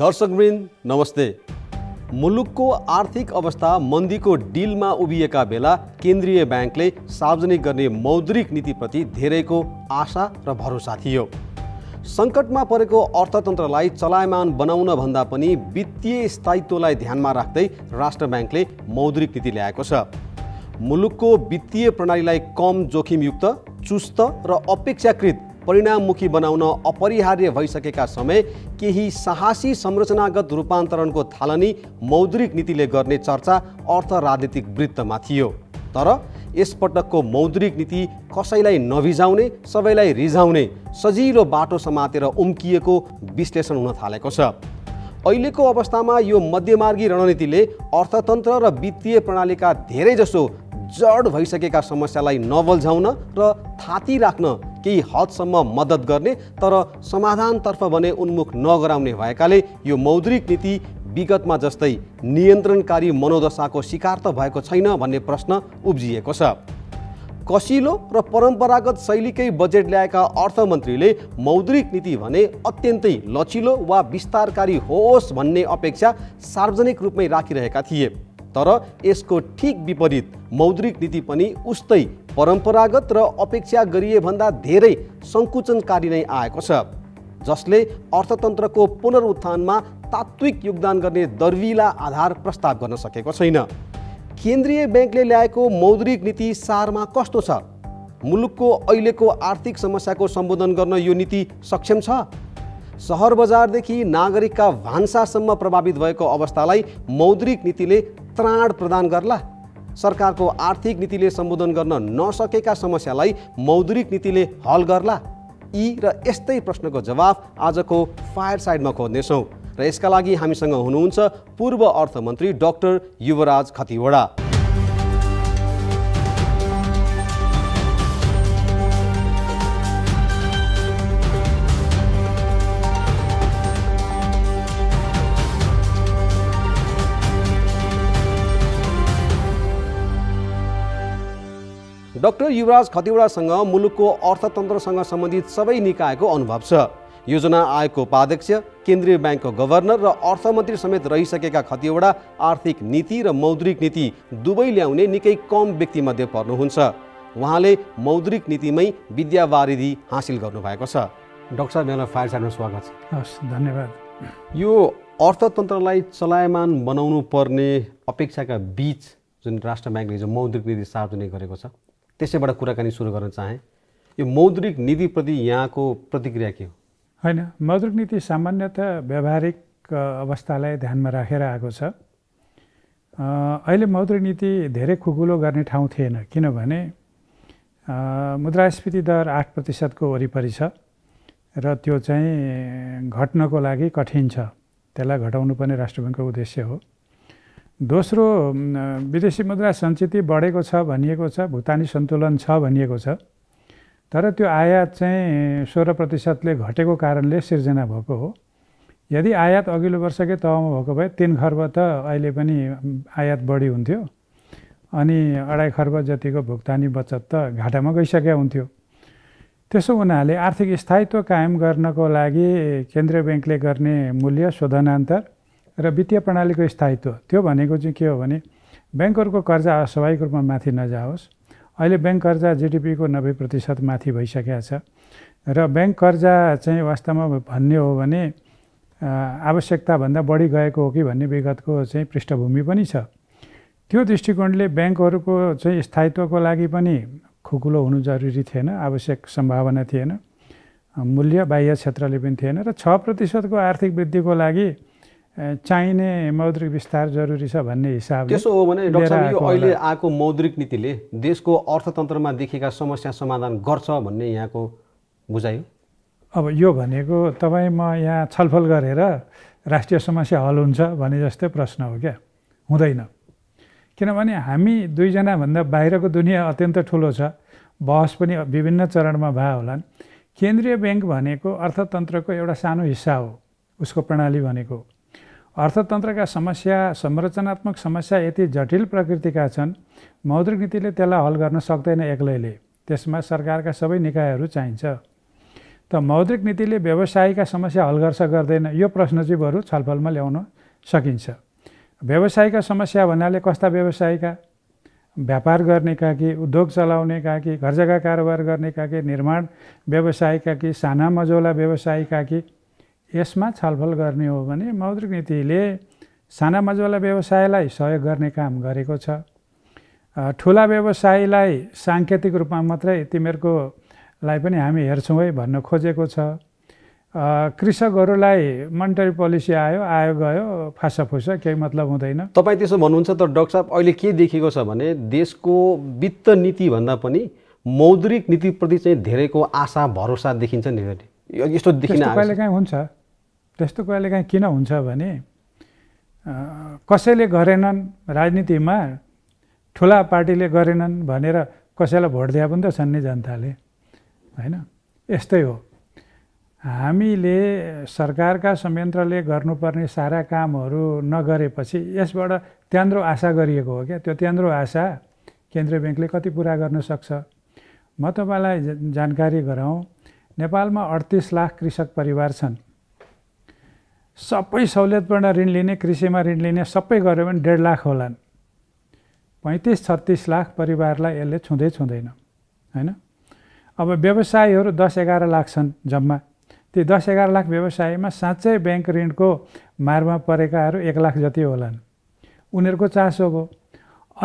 दर्शकवृन्द नमस्ते मुलुकको आर्थिक अवस्था मन्दीको डिलमा उभिएका बेला केन्द्रीय ब्याङ्कले सार्वजनिक गर्ने मौद्रिक नीतिप्रति धेरैको आशा र भरोसा थियो सङ्कटमा परेको अर्थतन्त्रलाई चलायमान बनाउन भन्दा पनि वित्तीय स्थायित्वलाई ध्यानमा राख्दै राष्ट्र ब्याङ्कले मौद्रिक नीति ल्याएको छ मुलुकको वित्तीय प्रणालीलाई कम जोखिमयुक्त चुस्त र अपेक्षाकृत परिणाममुखी बनाउन अपरिहार्य भइसकेका समय केही साहसी संरचनागत रूपान्तरणको थालनी मौद्रिक नीतिले गर्ने चर्चा अर्थ राजनीतिक वृत्तमा थियो तर यसपटकको मौद्रिक नीति कसैलाई नभिजाउने सबैलाई रिझाउने सजिलो बाटो समातेर उम्किएको विश्लेषण हुन थालेको छ अहिलेको अवस्थामा यो मध्यमार्गी रणनीतिले अर्थतन्त्र र वित्तीय प्रणालीका धेरैजसो जड भइसकेका समस्यालाई नबल्झाउन र थाती राख्न केही हदसम्म मद्दत गर्ने तर समाधानतर्फ भने उन्मुख नगराउने भएकाले यो मौद्रिक नीति विगतमा जस्तै नियन्त्रणकारी मनोदशाको शिकार त भएको छैन भन्ने प्रश्न उब्जिएको छ कसिलो र परम्परागत शैलीकै बजेट ल्याएका अर्थमन्त्रीले मौद्रिक नीति भने अत्यन्तै लचिलो वा विस्तारकारी होस् भन्ने अपेक्षा सार्वजनिक रूपमै राखिरहेका थिए तर यसको ठिक विपरीत मौद्रिक नीति पनि उस्तै परम्परागत र अपेक्षा गरिएभन्दा धेरै सङ्कुचनकारी नै आएको छ जसले अर्थतन्त्रको पुनरुत्थानमा तात्विक योगदान गर्ने दर्विला आधार प्रस्ताव गर्न सकेको छैन केन्द्रीय ब्याङ्कले ल्याएको मौद्रिक नीति सारमा कस्तो छ मुलुकको अहिलेको आर्थिक समस्याको सम्बोधन गर्न यो नीति सक्षम छ सहर बजारदेखि नागरिकका भान्सासम्म प्रभावित भएको अवस्थालाई मौद्रिक नीतिले त्राण प्रदान गर्ला सरकारको आर्थिक नीतिले सम्बोधन गर्न नसकेका समस्यालाई मौद्रिक नीतिले हल गर्ला यी र यस्तै प्रश्नको जवाफ आजको फायर साइडमा खोज्नेछौँ र यसका लागि हामीसँग हुनुहुन्छ पूर्व अर्थमन्त्री डाक्टर युवराज खतिवडा डाक्टर युवराज खतिवडासँग मुलुकको अर्थतन्त्रसँग सम्बन्धित सबै निकायको अनुभव छ योजना आयोगको उपाध्यक्ष केन्द्रीय ब्याङ्कको गभर्नर र अर्थमन्त्री समेत रहिसकेका खतिवडा आर्थिक नीति र मौद्रिक नीति दुवै ल्याउने निकै कम व्यक्तिमध्ये पर्नुहुन्छ उहाँले मौद्रिक नीतिमै विद्यावारिधि हासिल गर्नुभएको छ डाक्टर साहब यहाँलाई फायर स्वागत छ हस् धन्यवाद यो अर्थतन्त्रलाई चलायमान बनाउनु पर्ने अपेक्षाका बिच जुन राष्ट्र ब्याङ्कले हिजो मौद्रिक नीति सार्वजनिक गरेको छ त्यसैबाट कुराकानी सुरु गर्न चाहेँ यो मौद्रिक नीतिप्रति यहाँको प्रतिक्रिया के हो होइन मौद्रिक नीति सामान्यतः व्यावहारिक अवस्थालाई ध्यानमा राखेर आएको छ अहिले मौद्रिक नीति धेरै खुकुलो गर्ने ठाउँ थिएन किनभने मुद्रास्फीति दर आठ प्रतिशतको वरिपरि छ र त्यो चाहिँ घट्नको लागि कठिन छ त्यसलाई घटाउनु पनि राष्ट्र ब्याङ्कको उद्देश्य हो दोस्रो विदेशी मुद्रा सञ्चित बढेको छ भनिएको छ भुटानी सन्तुलन छ भनिएको छ तर त्यो आयात चाहिँ सोह्र प्रतिशतले घटेको कारणले सिर्जना भएको हो यदि आयात अघिल्लो वर्षकै तहमा भएको भए तिन खर्ब त अहिले पनि आयात बढी हुन्थ्यो अनि अढाई खर्ब जतिको भुक्तानी बचत त घाटामा गइसकेका हुन्थ्यो त्यसो हुनाले आर्थिक स्थायित्व कायम गर्नको लागि केन्द्रीय ब्याङ्कले गर्ने मूल्य शोधनान्तर र वित्तीय प्रणालीको स्थायित्व त्यो भनेको चाहिँ के हो भने ब्याङ्कहरूको कर्जा स्वाभाविक रूपमा माथि नजाओस् अहिले ब्याङ्क कर्जा जिडिपीको नब्बे प्रतिशत माथि भइसकेको छ र ब्याङ्क कर्जा चाहिँ वास्तवमा भन्ने हो भने आवश्यकताभन्दा बढी गएको हो कि भन्ने विगतको चाहिँ पृष्ठभूमि पनि छ त्यो दृष्टिकोणले ब्याङ्कहरूको चाहिँ स्थायित्वको लागि पनि खुकुलो हुनु जरुरी थिएन आवश्यक सम्भावना थिएन मूल्य बाह्य क्षेत्रले पनि थिएन र छ प्रतिशतको आर्थिक वृद्धिको लागि चाहिने मौद्रिक विस्तार जरुरी छ भन्ने हिसाबले त्यसो हो भने डाक्टर साहब यो अहिले आएको मौद्रिक नीतिले देशको अर्थतन्त्रमा देखेका समस्या समाधान गर्छ भन्ने यहाँको बुझाइ अब यो भनेको तपाईँ म यहाँ छलफल गरेर राष्ट्रिय समस्या हल हुन्छ भने जस्तै प्रश्न हो क्या हुँदैन किनभने हामी दुईजनाभन्दा बाहिरको दुनियाँ अत्यन्त ठुलो छ बहस पनि विभिन्न चरणमा भए होलान् केन्द्रीय ब्याङ्क भनेको अर्थतन्त्रको एउटा सानो हिस्सा हो उसको प्रणाली भनेको अर्थतन्त्रका समस्या संरचनात्मक समस्या यति जटिल प्रकृतिका छन् मौद्रिक नीतिले त्यसलाई हल गर्न सक्दैन एक्लैले त्यसमा सरकारका सबै निकायहरू चाहिन्छ त मौद्रिक नीतिले व्यवसायका समस्या हल गर्छ गर्दैन यो प्रश्न चाहिँ बरु छलफलमा ल्याउन सकिन्छ व्यवसायका समस्या भन्नाले कस्ता व्यवसायका व्यापार गर्नेका कि उद्योग चलाउनेका कि घर जग्गा कारोबार गर्नेका कि निर्माण व्यवसायका कि साना मजौला व्यवसायका कि यसमा छलफल गर्ने हो भने मौद्रिक नीतिले साना मजुवाला व्यवसायलाई सहयोग गर्ने काम गरेको छ ठुला व्यवसायीलाई साङ्केतिक रूपमा मात्रै तिमीहरूको लाई पनि हामी हेर्छौँ है भन्न खोजेको छ कृषकहरूलाई मोनिटरी पोलिसी आयो आयो गयो फासाफुसा केही मतलब हुँदैन तपाईँ त्यसो भन्नुहुन्छ त डक्टर साहब अहिले के देखेको छ भने देशको वित्त नीतिभन्दा पनि मौद्रिक नीतिप्रति चाहिँ धेरैको आशा भरोसा देखिन्छ नि यस्तो देखिन कहिले काहीँ हुन्छ त्यस्तो कुराले कहिलेकाहीँ किन हुन्छ भने कसैले गरेनन् राजनीतिमा ठुला पार्टीले गरेनन् भनेर कसैलाई भोट दिए पनि त छन् नि जनताले होइन यस्तै हो हामीले सरकारका संयन्त्रले गर्नुपर्ने सारा कामहरू नगरेपछि यसबाट त्यान्द्रो आशा गरिएको हो क्या त्यो त्यान्द्रो आशा केन्द्रीय ब्याङ्कले कति पुरा गर्न सक्छ म तपाईँलाई जानकारी गराउँ नेपालमा अडतिस लाख कृषक परिवार छन् सबै सहुलियतबाट ऋण लिने कृषिमा ऋण लिने सबै गऱ्यो भने डेढ लाख होलान् पैँतिस छत्तिस लाख परिवारलाई यसले छुँदै छुँदैन होइन अब व्यवसायीहरू दस एघार लाख छन् जम्मा ती दस एघार लाख व्यवसायमा साँच्चै ब्याङ्क ऋणको मारमा परेकाहरू एक लाख जति होलान् उनीहरूको चासो भयो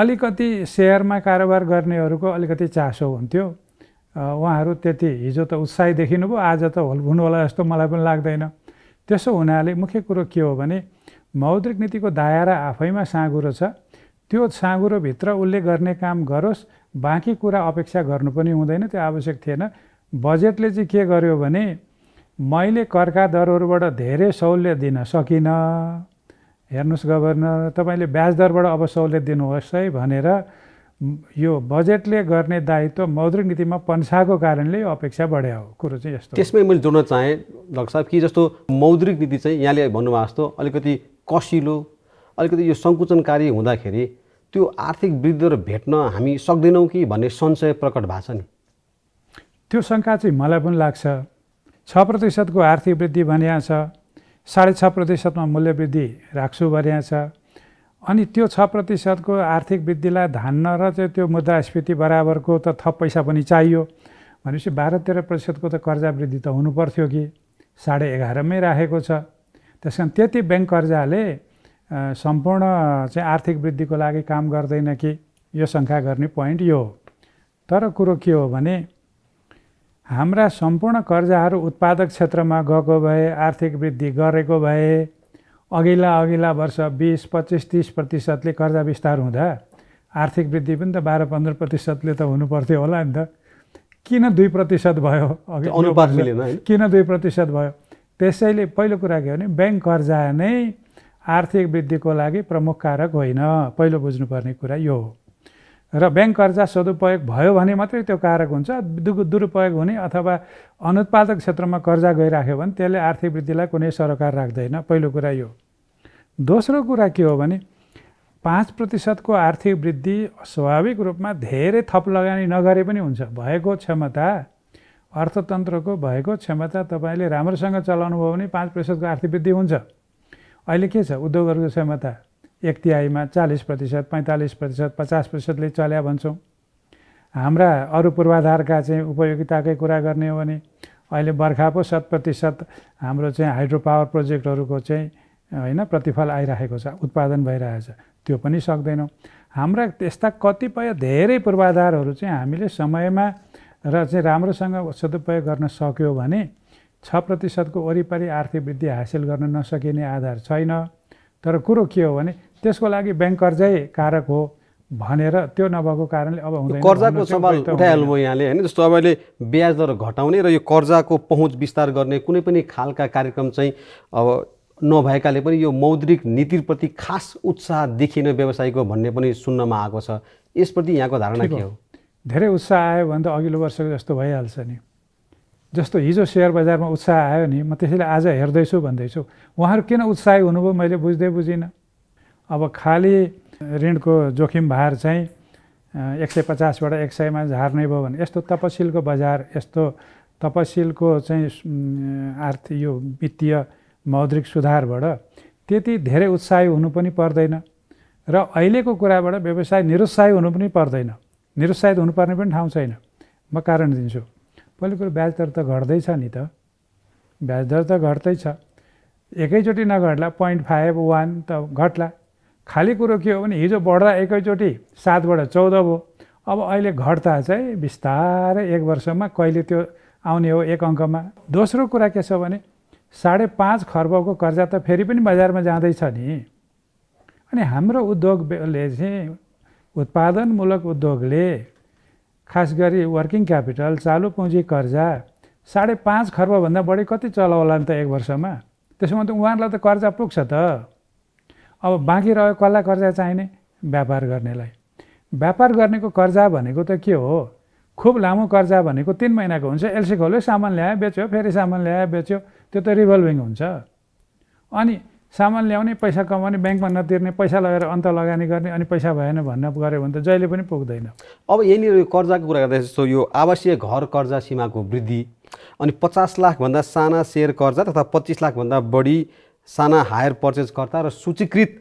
अलिकति सेयरमा कारोबार गर्नेहरूको अलिकति चासो हुन्थ्यो उहाँहरू त्यति हिजो त उत्साही देखिनुभयो आज त हुनु होला जस्तो मलाई पनि लाग्दैन त्यसो हुनाले मुख्य कुरो के हो भने मौद्रिक नीतिको दायरा आफैमा साँगुरो छ त्यो साँगुरोभित्र उसले गर्ने काम गरोस् बाँकी कुरा अपेक्षा गर्नु पनि हुँदैन त्यो आवश्यक थिएन बजेटले चाहिँ के गर्यो भने मैले कर्का दरहरूबाट धेरै सहुलियत दिन सकिनँ हेर्नुहोस् गभर्नर तपाईँले ब्याज दरबाट अब सहुलियत दिनुहोस् है भनेर यो बजेटले गर्ने दायित्व मौद्रिक नीतिमा पन्साको कारणले यो अपेक्षा बढ्या हो कुरो चाहिँ यस्तो त्यसमै मैले जोड्न चाहेँ डाक्टर साहब कि जस्तो मौद्रिक नीति चाहिँ यहाँले भन्नुभएको जस्तो अलिकति कसिलो अलिकति यो सङ्कुचनकारी हुँदाखेरि त्यो आर्थिक वृद्धिहरू भेट्न हामी सक्दैनौँ कि भन्ने संशय प्रकट भएको छ नि त्यो शङ्का चाहिँ मलाई पनि लाग्छ छ प्रतिशतको आर्थिक वृद्धि भनिया छ साढे छ प्रतिशतमा मूल्यवृद्धि राख्छु भनिया छ अनि त्यो छ प्रतिशतको आर्थिक वृद्धिलाई धान्न र चाहिँ त्यो मुद्रास्फीति बराबरको त थप पैसा पनि चाहियो भनेपछि बाह्र तेह्र प्रतिशतको त कर्जा वृद्धि त हुनु पर्थ्यो कि साढे एघारमै राखेको छ त्यस कारण त्यति ब्याङ्क कर्जाले सम्पूर्ण चाहिँ आर्थिक वृद्धिको लागि काम गर्दैन कि यो शङ्का गर्ने पोइन्ट यो हो तर कुरो के हो भने हाम्रा सम्पूर्ण कर्जाहरू उत्पादक क्षेत्रमा गएको भए आर्थिक वृद्धि गरेको भए अघिल्ला अघिल्ला वर्ष बिस पच्चिस तिस प्रतिशतले कर्जा विस्तार हुँदा आर्थिक वृद्धि पनि त बाह्र पन्ध्र प्रतिशतले त हुनुपर्थ्यो होला नि त किन दुई प्रतिशत भयो अघि किन दुई प्रतिशत भयो त्यसैले पहिलो कुरा के हो भने ब्याङ्क कर्जा नै आर्थिक वृद्धिको लागि प्रमुख कारक होइन पहिलो बुझ्नुपर्ने कुरा यो हो र ब्याङ्क कर्जा सदुपयोग भयो भने मात्रै त्यो कारक हुन्छ दु दुरुपयोग हुने अथवा अनुत्पादक क्षेत्रमा कर्जा गइराख्यो भने त्यसले आर्थिक वृद्धिलाई कुनै सरकार राख्दैन पहिलो कुरा यो दोस्रो कुरा के हो भने पाँच प्रतिशतको आर्थिक वृद्धि स्वाभाविक रूपमा धेरै थप लगानी नगरे पनि हुन्छ भएको क्षमता अर्थतन्त्रको भएको क्षमता तपाईँले राम्रोसँग चलाउनु भयो भने पाँच प्रतिशतको आर्थिक वृद्धि हुन्छ अहिले के छ उद्योगहरूको क्षमता एक तिहाईमा चालिस प्रतिशत पैँतालिस प्रतिशत पचास प्रतिशतले चल्या भन्छौँ हाम्रा अरू पूर्वाधारका चाहिँ उपयोगिताकै कुरा गर्ने हो भने अहिले बर्खा पो शत प्रतिशत हाम्रो चाहिँ हाइड्रो पावर प्रोजेक्टहरूको चाहिँ होइन प्रतिफल आइरहेको छ उत्पादन छ त्यो पनि सक्दैनौँ हाम्रा त्यस्ता कतिपय धेरै पूर्वाधारहरू चाहिँ हामीले समयमा र चाहिँ राम्रोसँग सदुपयोग गर्न सक्यो भने छ प्रतिशतको वरिपरि आर्थिक वृद्धि हासिल गर्न नसकिने आधार छैन तर कुरो के हो भने त्यसको लागि ब्याङ्क कर्जै कारक हो भनेर त्यो नभएको कारणले अब हुँदैन कर्जाको सवाल उठाइहाल्नु यहाँले होइन जस्तो अहिले ब्याज दर घटाउने र यो कर्जाको पहुँच विस्तार गर्ने कुनै पनि खालका कार्यक्रम चाहिँ अब नभएकाले पनि यो मौद्रिक नीतिप्रति खास उत्साह देखिने व्यवसायको भन्ने पनि सुन्नमा आएको छ यसप्रति यहाँको धारणा के हो धेरै उत्साह आयो भने त अघिल्लो वर्षको जस्तो भइहाल्छ नि जस्तो हिजो सेयर बजारमा उत्साह आयो नि म त्यसैले आज हेर्दैछु भन्दैछु उहाँहरू किन उत्साही हुनुभयो मैले बुझ्दै बुझिनँ अब खालि ऋणको जोखिम भार चाहिँ एक सय पचासबाट एक सयमा झार्ने भयो भने यस्तो तपसिलको बजार यस्तो तपसिलको चाहिँ आर्थिक यो वित्तीय मौद्रिक सुधारबाट त्यति धेरै उत्साही हुनु पनि पर्दैन र अहिलेको कुराबाट व्यवसाय निरुत्साहित हुनु पनि पर्दैन निरुत्साहित हुनुपर्ने पनि ठाउँ छैन म कारण दिन्छु पहिलो कुरो ब्याजदर दर त घट्दैछ नि त ब्याजदर दर त घट्दैछ एकैचोटि नघट्ला पोइन्ट फाइभ वान त घट्ला खाली कुरो के हो भने हिजो बढ्दा एकैचोटि सातबाट चौध भयो अब अहिले घट्दा चाहिँ बिस्तारै एक वर्षमा कहिले त्यो आउने हो एक अङ्कमा दोस्रो कुरा के छ भने साढे पाँच खर्बको कर्जा त फेरि पनि बजारमा जाँदैछ नि अनि हाम्रो उद्योगले चाहिँ उत्पादनमूलक उद्योगले खास गरी वर्किङ क्यापिटल चालु पुँजी कर्जा साढे पाँच खर्बभन्दा बढी कति चलाउला नि त एक वर्षमा त्यसो भने त उहाँहरूलाई त कर्जा पुग्छ त अब बाँकी रह्यो कसलाई कर्जा चाहिने व्यापार गर्नेलाई व्यापार गर्नेको कर्जा भनेको त के हो खुब लामो कर्जा भनेको तिन महिनाको हुन्छ एलसी खोल्यो सामान ल्यायो बेच्यो फेरि सामान ल्यायो बेच्यो त्यो त रिभल्भिङ हुन्छ अनि सामान ल्याउने पैसा कमाउने ब्याङ्कमा नतिर्ने पैसा लगेर अन्त लगानी गर्ने अनि पैसा भएन भन्न गऱ्यो भने त जहिले पनि पुग्दैन अब यहाँनिर कर्जाको कुरा गर्दा जस्तो यो आवासीय घर कर्जा सीमाको वृद्धि अनि पचास लाखभन्दा साना सेयर कर्जा तथा पच्चिस लाखभन्दा बढी साना हायर पर्चेजकर्ता र सूचीकृत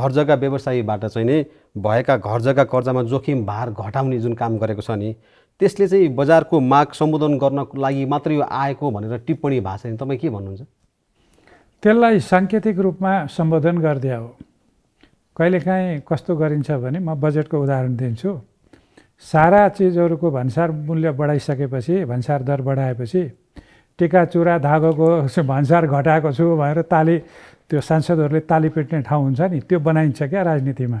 घर जग्गा व्यवसायीबाट चाहिँ नै भएका घर जग्गा कर्जामा जोखिम भार घटाउने जुन काम गरेको छ नि त्यसले चाहिँ बजारको माग सम्बोधन गर्नको लागि मात्र यो आएको भनेर टिप्पणी भएको छैन तपाईँ के भन्नुहुन्छ त्यसलाई साङ्केतिक रूपमा सम्बोधन गरिदिया हो कहिलेकाहीँ कस्तो गरिन्छ भने म बजेटको उदाहरण दिन्छु सारा चिजहरूको भन्सार मूल्य बढाइसकेपछि भन्सार दर बढाएपछि टिका चुरा धागोको भन्सार घटाएको छु भनेर ताली त्यो सांसदहरूले ताली पेट्ने ठाउँ हुन्छ नि त्यो बनाइन्छ क्या राजनीतिमा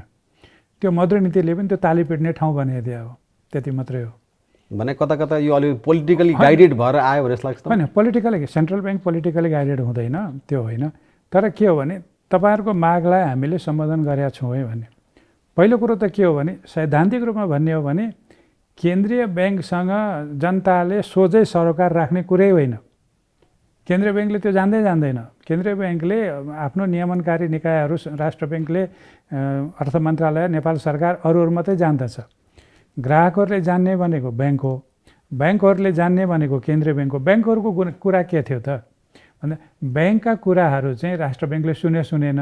त्यो मधुर नीतिले पनि त्यो ताली पेट्ने ठाउँ बनाइदियो अब त्यति मात्रै हो भने कता कता यो अलि पोलिटिकली गाइडेड भएर आयो भने जस्तो लाग्छ होइन politically central bank politically guided हुँदैन त्यो होइन तर के हो भने तपाईँहरूको मागलाई हामीले सम्बोधन गरेका छौँ है भने पहिलो कुरो त के हो भने सैद्धान्तिक रूपमा भन्ने हो भने केन्द्रीय ब्याङ्कसँग जनताले सोझै सरोकार राख्ने कुरै होइन केन्द्रीय ब्याङ्कले त्यो जान्दै जान्दैन केन्द्रीय ब्याङ्कले आफ्नो नियमनकारी निकायहरू राष्ट्र ब्याङ्कले अर्थ मन्त्रालय नेपाल सरकार अरूहरू मात्रै जान्दछ ग्राहकहरूले जान्ने भनेको ब्याङ्क हो ब्याङ्कहरूले जान्ने भनेको केन्द्रीय ब्याङ्क हो ब्याङ्कहरूको कुरा के थियो त भन्दा ब्याङ्कका कुराहरू चाहिँ राष्ट्र ब्याङ्कले सुने सुनेन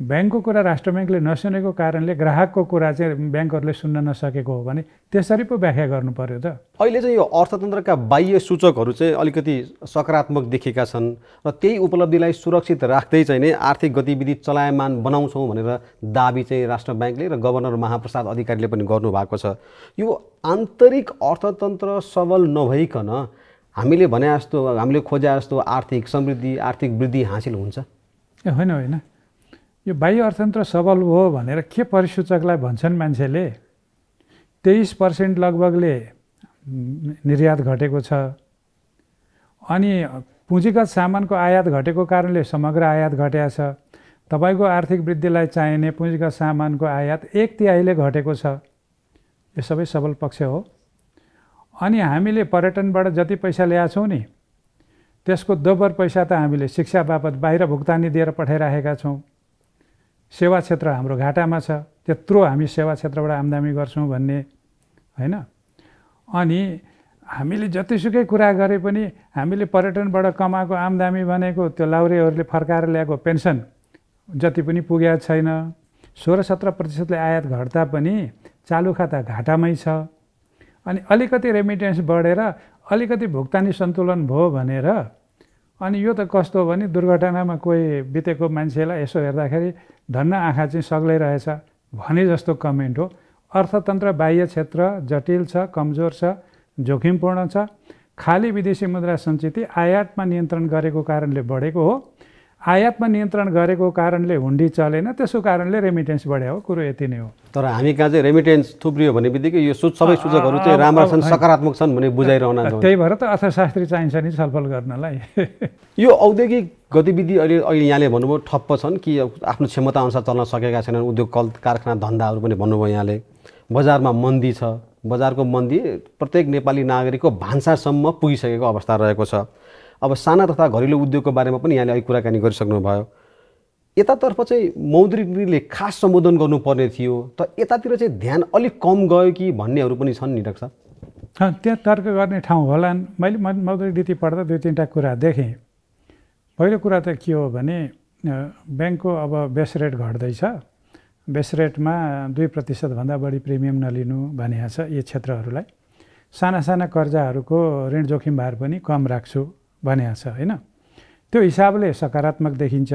ब्याङ्कको कुरा राष्ट्र ब्याङ्कले नसुनेको कारणले ग्राहकको कुरा चाहिँ ब्याङ्कहरूले सुन्न नसकेको हो भने त्यसरी पो व्याख्या गर्नु पर्यो त अहिले चाहिँ यो अर्थतन्त्रका बाह्य सूचकहरू चाहिँ अलिकति सकारात्मक देखेका छन् र त्यही उपलब्धिलाई सुरक्षित राख्दै चाहिँ नै आर्थिक गतिविधि चलायमान बनाउँछौँ भनेर दावी चाहिँ राष्ट्र ब्याङ्कले र गभर्नर महाप्रसाद अधिकारीले पनि गर्नुभएको छ यो आन्तरिक अर्थतन्त्र सबल नभइकन हामीले भने जस्तो हामीले खोजे जस्तो आर्थिक समृद्धि आर्थिक वृद्धि हासिल हुन्छ ए होइन होइन यो बाह्य अर्थतन्त्र सबल हो भनेर के परिसूचकलाई भन्छन् मान्छेले तेइस पर्सेन्ट लगभगले निर्यात घटेको छ अनि पुँजीगत सामानको आयात घटेको कारणले समग्र आयात घटेको छ तपाईँको आर्थिक वृद्धिलाई चाहिने पुँजीगत सामानको आयात एक तिहाईले घटेको छ यो सबै सबल पक्ष हो अनि हामीले पर्यटनबाट जति पैसा ल्याएको छौँ नि त्यसको दोब्बर पैसा त हामीले शिक्षा बापत बाहिर भुक्तानी दिएर पठाइराखेका छौँ सेवा क्षेत्र हाम्रो घाटामा छ त्यत्रो हामी सेवा क्षेत्रबाट आम्दामी गर्छौँ भन्ने होइन अनि हामीले जतिसुकै कुरा गरे पनि हामीले पर्यटनबाट कमाएको आम्दामी भनेको त्यो लाउरेहरूले फर्काएर ल्याएको पेन्सन जति पनि पुगेको छैन सोह्र सत्र प्रतिशतले आयात घट्दा पनि चालु खाता घाटामै छ अनि अलिकति रेमिटेन्स बढेर अलिकति भुक्तानी सन्तुलन भयो भनेर अनि यो त कस्तो हो भने दुर्घटनामा कोही बितेको मान्छेलाई यसो हेर्दाखेरि धन्न आँखा चाहिँ सग्लै रहेछ भने जस्तो कमेन्ट हो अर्थतन्त्र बाह्य क्षेत्र जटिल छ कमजोर छ जोखिमपूर्ण छ खाली विदेशी मुद्रा सञ्चित आयातमा नियन्त्रण गरेको कारणले बढेको हो आयातमा नियन्त्रण गरेको कारणले हुन्डी चलेन त्यसको कारणले रेमिटेन्स बढ्यो हो कुरो यति नै हो तर हामी कहाँ चाहिँ रेमिटेन्स थुप्रियो भने बित्तिकै यो सुच सबै सूचकहरू चाहिँ राम्रा छन् सकारात्मक छन् भन्ने बुझाइरहन त्यही भएर त अर्थशास्त्री चाहिन्छ नि छलफल गर्नलाई यो औद्योगिक गतिविधि अहिले अहिले यहाँले भन्नुभयो ठप्प छन् कि आफ्नो क्षमताअनुसार चल्न सकेका छैनन् उद्योग कल कारखाना धन्दाहरू पनि भन्नुभयो यहाँले बजारमा मन्दी छ बजारको मन्दी प्रत्येक नेपाली नागरिकको भान्सासम्म पुगिसकेको अवस्था रहेको छ अब साना तथा घरेलु उद्योगको बारेमा पनि यहाँले अहिले कुराकानी भयो यतातर्फ चाहिँ मौद्रिकले खास सम्बोधन गर्नुपर्ने थियो त यतातिर चाहिँ ध्यान अलिक कम गयो कि भन्नेहरू पनि छन् नि डाक्टर साहब त्यहाँ तर्क गर्ने ठाउँ होला मैले मैले मौद्रिक नीति पढ्दा दुई तिनवटा कुरा देखेँ पहिलो कुरा त के हो भने ब्याङ्कको अब बेस रेट घट्दैछ बेस रेटमा दुई प्रतिशतभन्दा बढी प्रिमियम नलिनु भनिएको छ यी क्षेत्रहरूलाई साना साना कर्जाहरूको ऋण जोखिम भार पनि कम राख्छु भनेको छ होइन त्यो हिसाबले सकारात्मक देखिन्छ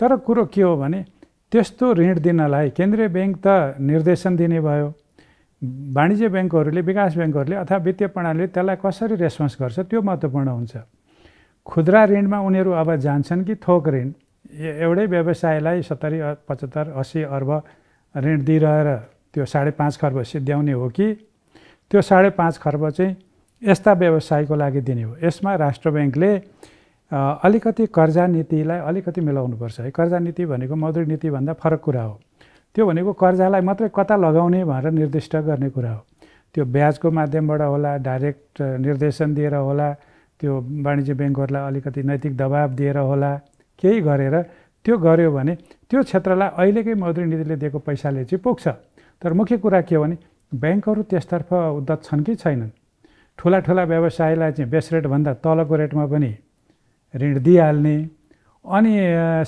तर कुरो के हो भने त्यस्तो ऋण दिनलाई केन्द्रीय ब्याङ्क त निर्देशन दिने भयो वाणिज्य ब्याङ्कहरूले विकास ब्याङ्कहरूले अथवा वित्तीय प्रणालीले त्यसलाई कसरी रेस्पोन्स गर्छ त्यो महत्त्वपूर्ण हुन्छ खुद्रा ऋणमा उनीहरू अब जान्छन् कि थोक ऋण एउटै व्यवसायलाई सत्तरी पचहत्तर असी अर्ब ऋण दिइरहेर त्यो साढे पाँच खर्ब सिद्ध्याउने हो कि त्यो साढे पाँच खर्ब चाहिँ यस्ता व्यवसायको लागि दिने हो यसमा राष्ट्र ब्याङ्कले अलिकति कर्जा नीतिलाई अलिकति मिलाउनुपर्छ है कर्जा नीति भनेको मौद्रिक नीतिभन्दा फरक कुरा हो त्यो भनेको कर्जालाई मात्रै कता लगाउने भनेर निर्दिष्ट गर्ने कुरा हो त्यो ब्याजको माध्यमबाट होला डाइरेक्ट निर्देशन दिएर होला त्यो वाणिज्य ब्याङ्कहरूलाई अलिकति नैतिक दबाब दिएर होला केही गरेर त्यो गर्यो भने त्यो क्षेत्रलाई अहिलेकै मौद्रिक नीतिले दिएको पैसाले चाहिँ पुग्छ तर मुख्य कुरा के हो भने ब्याङ्कहरू त्यसतर्फ उद्धत छन् कि छैनन् ठुला ठुला व्यवसायलाई चाहिँ बेस रेटभन्दा तलको रेटमा पनि ऋण दिइहाल्ने अनि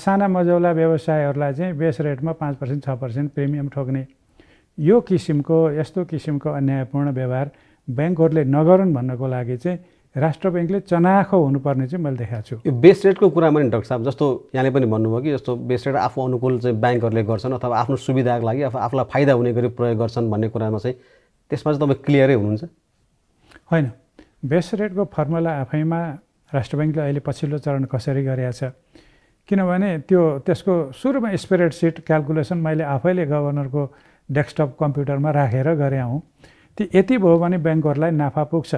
साना मजौला व्यवसायहरूलाई चाहिँ बेस रेटमा पाँच पर्सेन्ट छ पर्सेन्ट प्रिमियम ठोक्ने यो किसिमको यस्तो किसिमको अन्यायपूर्ण व्यवहार ब्याङ्कहरूले नगरून् भन्नको लागि चाहिँ राष्ट्र ब्याङ्कले चनाखो हुनुपर्ने चाहिँ मैले देखाएको छु यो बेस रेटको कुरा पनि डाक्टर साहब जस्तो यहाँले पनि भन्नुभयो कि जस्तो बेस रेट आफू अनुकूल चाहिँ ब्याङ्कहरूले गर्छन् अथवा आफ्नो सुविधाको लागि अथवा आफूलाई फाइदा हुने गरी प्रयोग गर्छन् भन्ने कुरामा चाहिँ त्यसमा चाहिँ तपाईँ क्लियरै हुनुहुन्छ होइन बेस रेटको फर्मुला आफैमा राष्ट्र ब्याङ्कले अहिले पछिल्लो चरण कसरी गरेको छ किनभने त्यो त्यसको सुरुमा स्प्रेड सिट क्यालकुलेसन मैले आफैले गभर्नरको डेस्कटप कम्प्युटरमा राखेर गरे हौँ ती यति भयो भने ब्याङ्कहरूलाई नाफा पुग्छ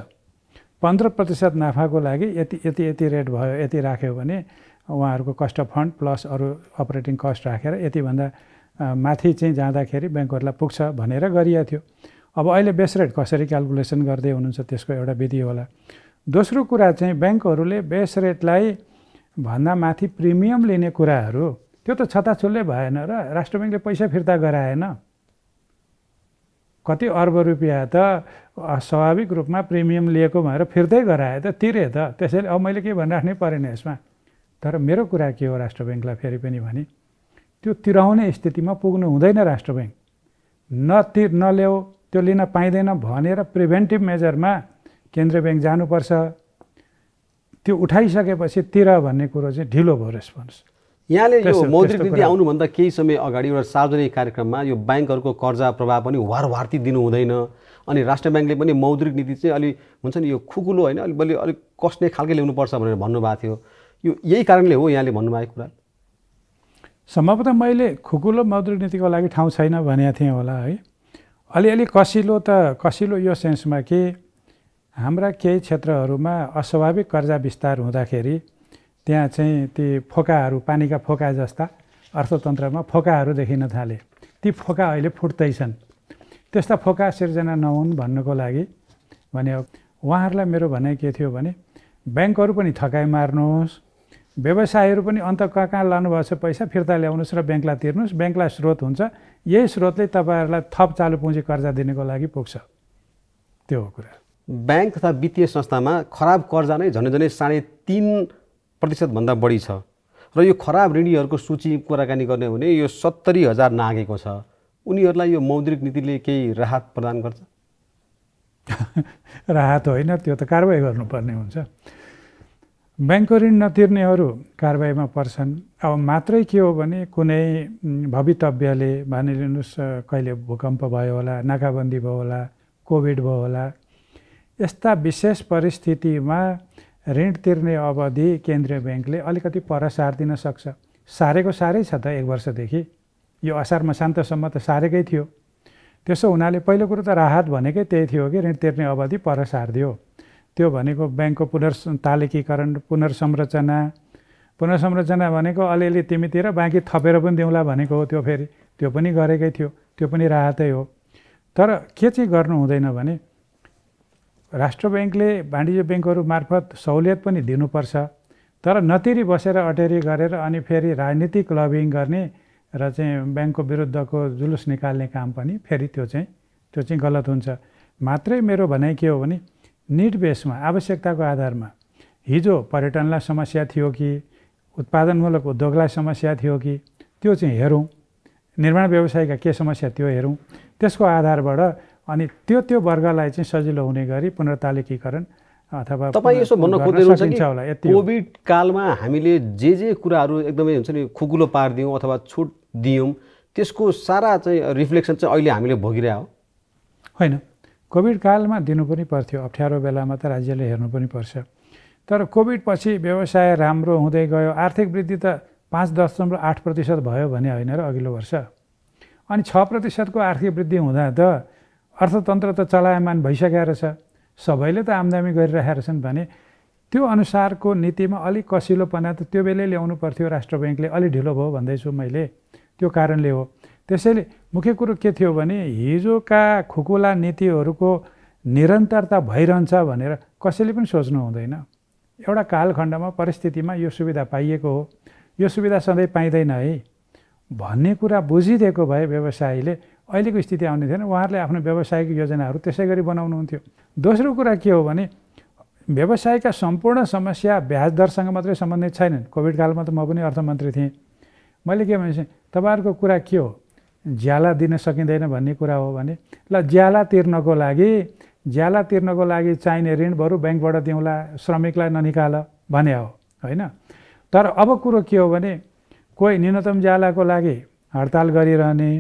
पन्ध्र प्रतिशत नाफाको लागि यति यति यति रेट भयो यति राख्यो भने उहाँहरूको कस्ट अफ फन्ड प्लस अरू अपरेटिङ कस्ट राखेर यतिभन्दा माथि चाहिँ जाँदाखेरि ब्याङ्कहरूलाई पुग्छ भनेर गरिएको थियो अब अहिले बेस रेट कसरी क्यालकुलेसन गर्दै हुनुहुन्छ त्यसको एउटा विधि होला दोस्रो कुरा चाहिँ ब्याङ्कहरूले बेस रेटलाई भन्दा माथि प्रिमियम लिने कुराहरू त्यो त छताछुल्लै भएन र राष्ट्र ब्याङ्कले पैसा फिर्ता गराएन कति अर्ब रुपियाँ त स्वाभाविक रूपमा प्रिमियम लिएको भनेर फिर्दै गराए त तिरे त त्यसैले अब मैले के भनिराख्नै परेन यसमा तर मेरो कुरा के हो राष्ट्र ब्याङ्कलाई फेरि पनि भने त्यो तिराउने स्थितिमा पुग्नु हुँदैन राष्ट्र ब्याङ्क न तिर नल्याऊ त्यो लिन पाइँदैन भनेर प्रिभेन्टिभ मेजरमा केन्द्रीय ब्याङ्क जानुपर्छ त्यो उठाइसकेपछि तिर भन्ने कुरो चाहिँ ढिलो भयो रेस्पोन्स यहाँले यो मौद्रिक नीति आउनुभन्दा केही समय अगाडि एउटा सार्वजनिक कार्यक्रममा यो ब्याङ्कहरूको कर्जा प्रभाव पनि वारवार्ती दिनु हुँदैन अनि राष्ट्र ब्याङ्कले पनि मौद्रिक नीति चाहिँ अलि हुन्छ नि यो खुकुलो होइन अलिक बलि अलिक कस्ने खालके ल्याउनुपर्छ भनेर भन्नुभएको थियो यो यही कारणले हो यहाँले भन्नुभएको कुरा सम्भवतः मैले खुकुलो मौद्रिक नीतिको लागि ठाउँ छैन भनेको थिएँ होला है अलिअलि कसिलो त कसिलो यो सेन्समा कि हाम्रा केही क्षेत्रहरूमा अस्वाभाविक कर्जा विस्तार हुँदाखेरि त्यहाँ चाहिँ ती फोकाहरू पानीका फोका जस्ता अर्थतन्त्रमा फोकाहरू देखिन थाले ती फोका अहिले फुट्दैछन् त्यस्ता फोका सिर्जना नहुन् भन्नुको लागि भने उहाँहरूलाई मेरो भनाइ के थियो भने ब्याङ्कहरू पनि थकाइ मार्नुहोस् व्यवसायहरू पनि अन्त कहाँ कहाँ लानुभएको छ पैसा फिर्ता ल्याउनुहोस् र ब्याङ्कलाई तिर्नुहोस् ब्याङ्कलाई स्रोत हुन्छ यही स्रोतले तपाईँहरूलाई थप चालु पुँजी कर्जा दिनको लागि पुग्छ त्यो हो कुरा ब्याङ्क तथा वित्तीय संस्थामा खराब कर्जा नै झन्डै झनै साढे तिन प्रतिशतभन्दा बढी छ र यो खराब ऋणीहरूको सूची कुराकानी गर्ने हो भने यो सत्तरी हजार नागेको छ उनीहरूलाई यो मौद्रिक नीतिले केही राहत प्रदान गर्छ राहत होइन त्यो त कारवाही गर्नुपर्ने हुन्छ ब्याङ्कको ऋण नतिर्नेहरू कारवाहीमा पर्छन् अब मात्रै के हो भने कुनै भवितव्यले मानिलिनुहोस् कहिले भूकम्प भयो होला नाकाबन्दी भयो होला कोभिड भयो होला यस्ता विशेष परिस्थितिमा ऋण तिर्ने अवधि केन्द्रीय ब्याङ्कले अलिकति पर सार्दिन सक्छ सारेको साह्रै छ त एक वर्षदेखि यो असार मसान्तसम्म त सारेकै थियो त्यसो हुनाले पहिलो कुरो त राहत भनेकै त्यही थियो कि ऋण तिर्ने अवधि पर सारिदियो त्यो भनेको ब्याङ्कको पुनर्तालिकीकरण पुनर्संरचना पुनर्संरचना भनेको अलिअलि तिमीतिर बाँकी थपेर पनि दिउँला भनेको हो त्यो फेरि त्यो पनि गरेकै थियो त्यो पनि राहतै हो तर के चाहिँ गर्नु हुँदैन भने राष्ट्र ब्याङ्कले वाणिज्य ब्याङ्कहरू मार्फत सहुलियत पनि दिनुपर्छ तर नतिरी बसेर अटेरी गरेर अनि फेरि राजनीतिक लबिङ गर्ने र चाहिँ ब्याङ्कको विरुद्धको जुलुस निकाल्ने काम पनि फेरि त्यो चाहिँ त्यो चाहिँ गलत हुन्छ मात्रै मेरो भनाइ के हो भने निड बेसमा आवश्यकताको आधारमा हिजो पर्यटनलाई समस्या थियो कि उत्पादनमूलक उद्योगलाई समस्या थियो कि त्यो चाहिँ हेरौँ निर्माण व्यवसायका के समस्या त्यो हेरौँ त्यसको आधारबाट अनि त्यो त्यो वर्गलाई चाहिँ सजिलो हुने गरी पुनर्तालिकीकरण अथवा तपाईँ यसो भन्न खोज्दै होला कोभिड कालमा हामीले जे जे कुराहरू एकदमै हुन्छ नि खुकुलो पारिदियौँ अथवा छुट दियौँ त्यसको सारा चाहिँ रिफ्लेक्सन चाहिँ अहिले हामीले भोगिरह होइन कोभिड कालमा दिनु पनि पर्थ्यो अप्ठ्यारो बेलामा त राज्यले हेर्नु पनि पर्छ तर कोभिडपछि व्यवसाय राम्रो हुँदै गयो आर्थिक वृद्धि त पाँच दशमलव आठ प्रतिशत भयो भने होइन र अघिल्लो वर्ष अनि छ प्रतिशतको आर्थिक वृद्धि हुँदा त अर्थतन्त्र त चलायमान भइसकेको रहेछ सबैले त आम्दानी गरिरहेका रहेछन् भने त्यो अनुसारको नीतिमा अलिक कसिलोपना त त्यो बेलै ल्याउनु पर्थ्यो राष्ट्र ब्याङ्कले अलि ढिलो भयो भन्दैछु मैले त्यो कारणले हो त्यसैले मुख्य कुरो के थियो भने हिजोका खुकुला नीतिहरूको निरन्तरता भइरहन्छ भनेर कसैले पनि सोच्नु हुँदैन एउटा कालखण्डमा परिस्थितिमा यो सुविधा पाइएको हो यो सुविधा सधैँ पाइँदैन है भन्ने कुरा बुझिदिएको भए व्यवसायीले अहिलेको स्थिति आउने थिएन उहाँहरूले आफ्नो व्यावसायिक योजनाहरू त्यसै गरी बनाउनुहुन्थ्यो दोस्रो कुरा के हो भने व्यवसायका सम्पूर्ण समस्या ब्याज दरसँग मात्रै सम्बन्धित छैनन् कोभिड कालमा त म पनि अर्थमन्त्री थिएँ मैले के भनेपछि तपाईँहरूको कुरा के हो ज्याला दिन सकिँदैन भन्ने कुरा हो भने ल ज्याला तिर्नको लागि ज्याला तिर्नको लागि चाहिने ऋण बरु ब्याङ्कबाट दिउँला श्रमिकलाई ननिकाल भने हो होइन तर अब कुरो के हो भने कोही न्यूनतम ज्यालाको लागि हडताल गरिरहने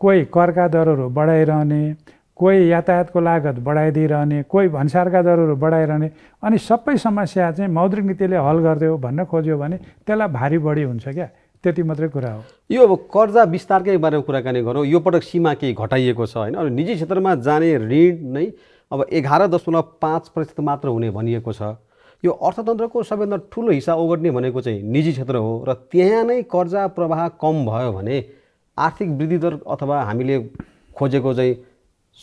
कोही करका दरहरू बढाइरहने कोही यातायातको लागत बढाइदिइरहने कोही भन्सारका दरहरू बढाइरहने अनि सबै समस्या चाहिँ मौद्रिक नीतिले हल गरिदियो भन्न खोज्यो भने त्यसलाई भारी बढी हुन्छ क्या त्यति मात्रै कुरा हो यो अब कर्जा विस्तारकै बारेमा कुराकानी गरौँ यो पटक सीमा केही घटाइएको छ होइन अनि निजी क्षेत्रमा जाने ऋण नै अब एघार दशमलव पाँच प्रतिशत मात्र हुने भनिएको छ यो अर्थतन्त्रको सबैभन्दा ठुलो हिस्सा ओगट्ने भनेको चाहिँ निजी क्षेत्र हो र त्यहाँ नै कर्जा प्रवाह कम भयो भने आर्थिक वृद्धि दर अथवा हामीले खोजेको चाहिँ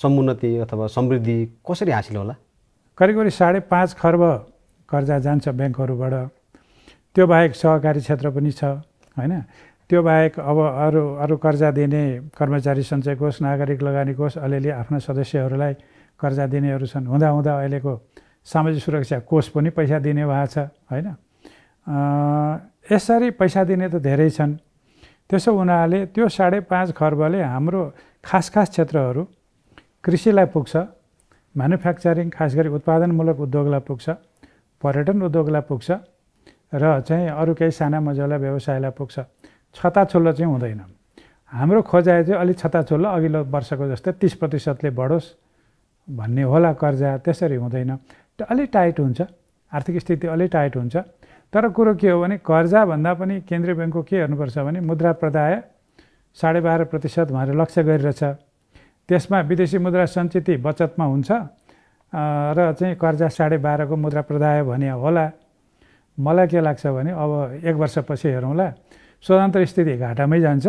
समुन्नति अथवा समृद्धि कसरी हासिल होला करिब करिब साढे पाँच खर्ब कर्जा जान्छ ब्याङ्कहरूबाट त्यो बाहेक सहकारी क्षेत्र पनि छ होइन त्यो बाहेक अब अरू अरू कर्जा दिने कर्मचारी सञ्चय कोष नागरिक लगानी कोष अलिअलि आफ्ना सदस्यहरूलाई कर्जा दिनेहरू छन् हुँदाहुँदा अहिलेको सामाजिक सुरक्षा कोष पनि पैसा दिने भएको छ होइन यसरी पैसा दिने त धेरै छन् त्यसो हुनाले त्यो साढे पाँच खर्बले हाम्रो खास खास क्षेत्रहरू कृषिलाई पुग्छ म्यानुफ्याक्चरिङ खास गरी उत्पादनमूलक उद्योगलाई पुग्छ पर्यटन उद्योगलाई पुग्छ र चाहिँ अरू केही साना मजाला व्यवसायलाई पुग्छ छताछुल्लो चाहिँ हुँदैन हाम्रो खोजाइ चाहिँ अलिक छताछुल्लो अघिल्लो वर्षको जस्तै तिस प्रतिशतले बढोस् भन्ने होला कर्जा त्यसरी हुँदैन अलि टाइट हुन्छ आर्थिक स्थिति अलि टाइट हुन्छ तर कुरो के हो भने कर्जाभन्दा पनि केन्द्रीय ब्याङ्कको के हेर्नुपर्छ भने मुद्रा प्रदाय साढे बाह्र प्रतिशत भनेर लक्ष्य गरिरहेछ त्यसमा विदेशी मुद्रा सञ्चित बचतमा हुन्छ र चाहिँ कर्जा साढे बाह्रको मुद्रा प्रदाय भने होला मलाई के लाग्छ भने अब एक वर्षपछि हेरौँला स्वतन्त्र स्थिति घाटामै जान्छ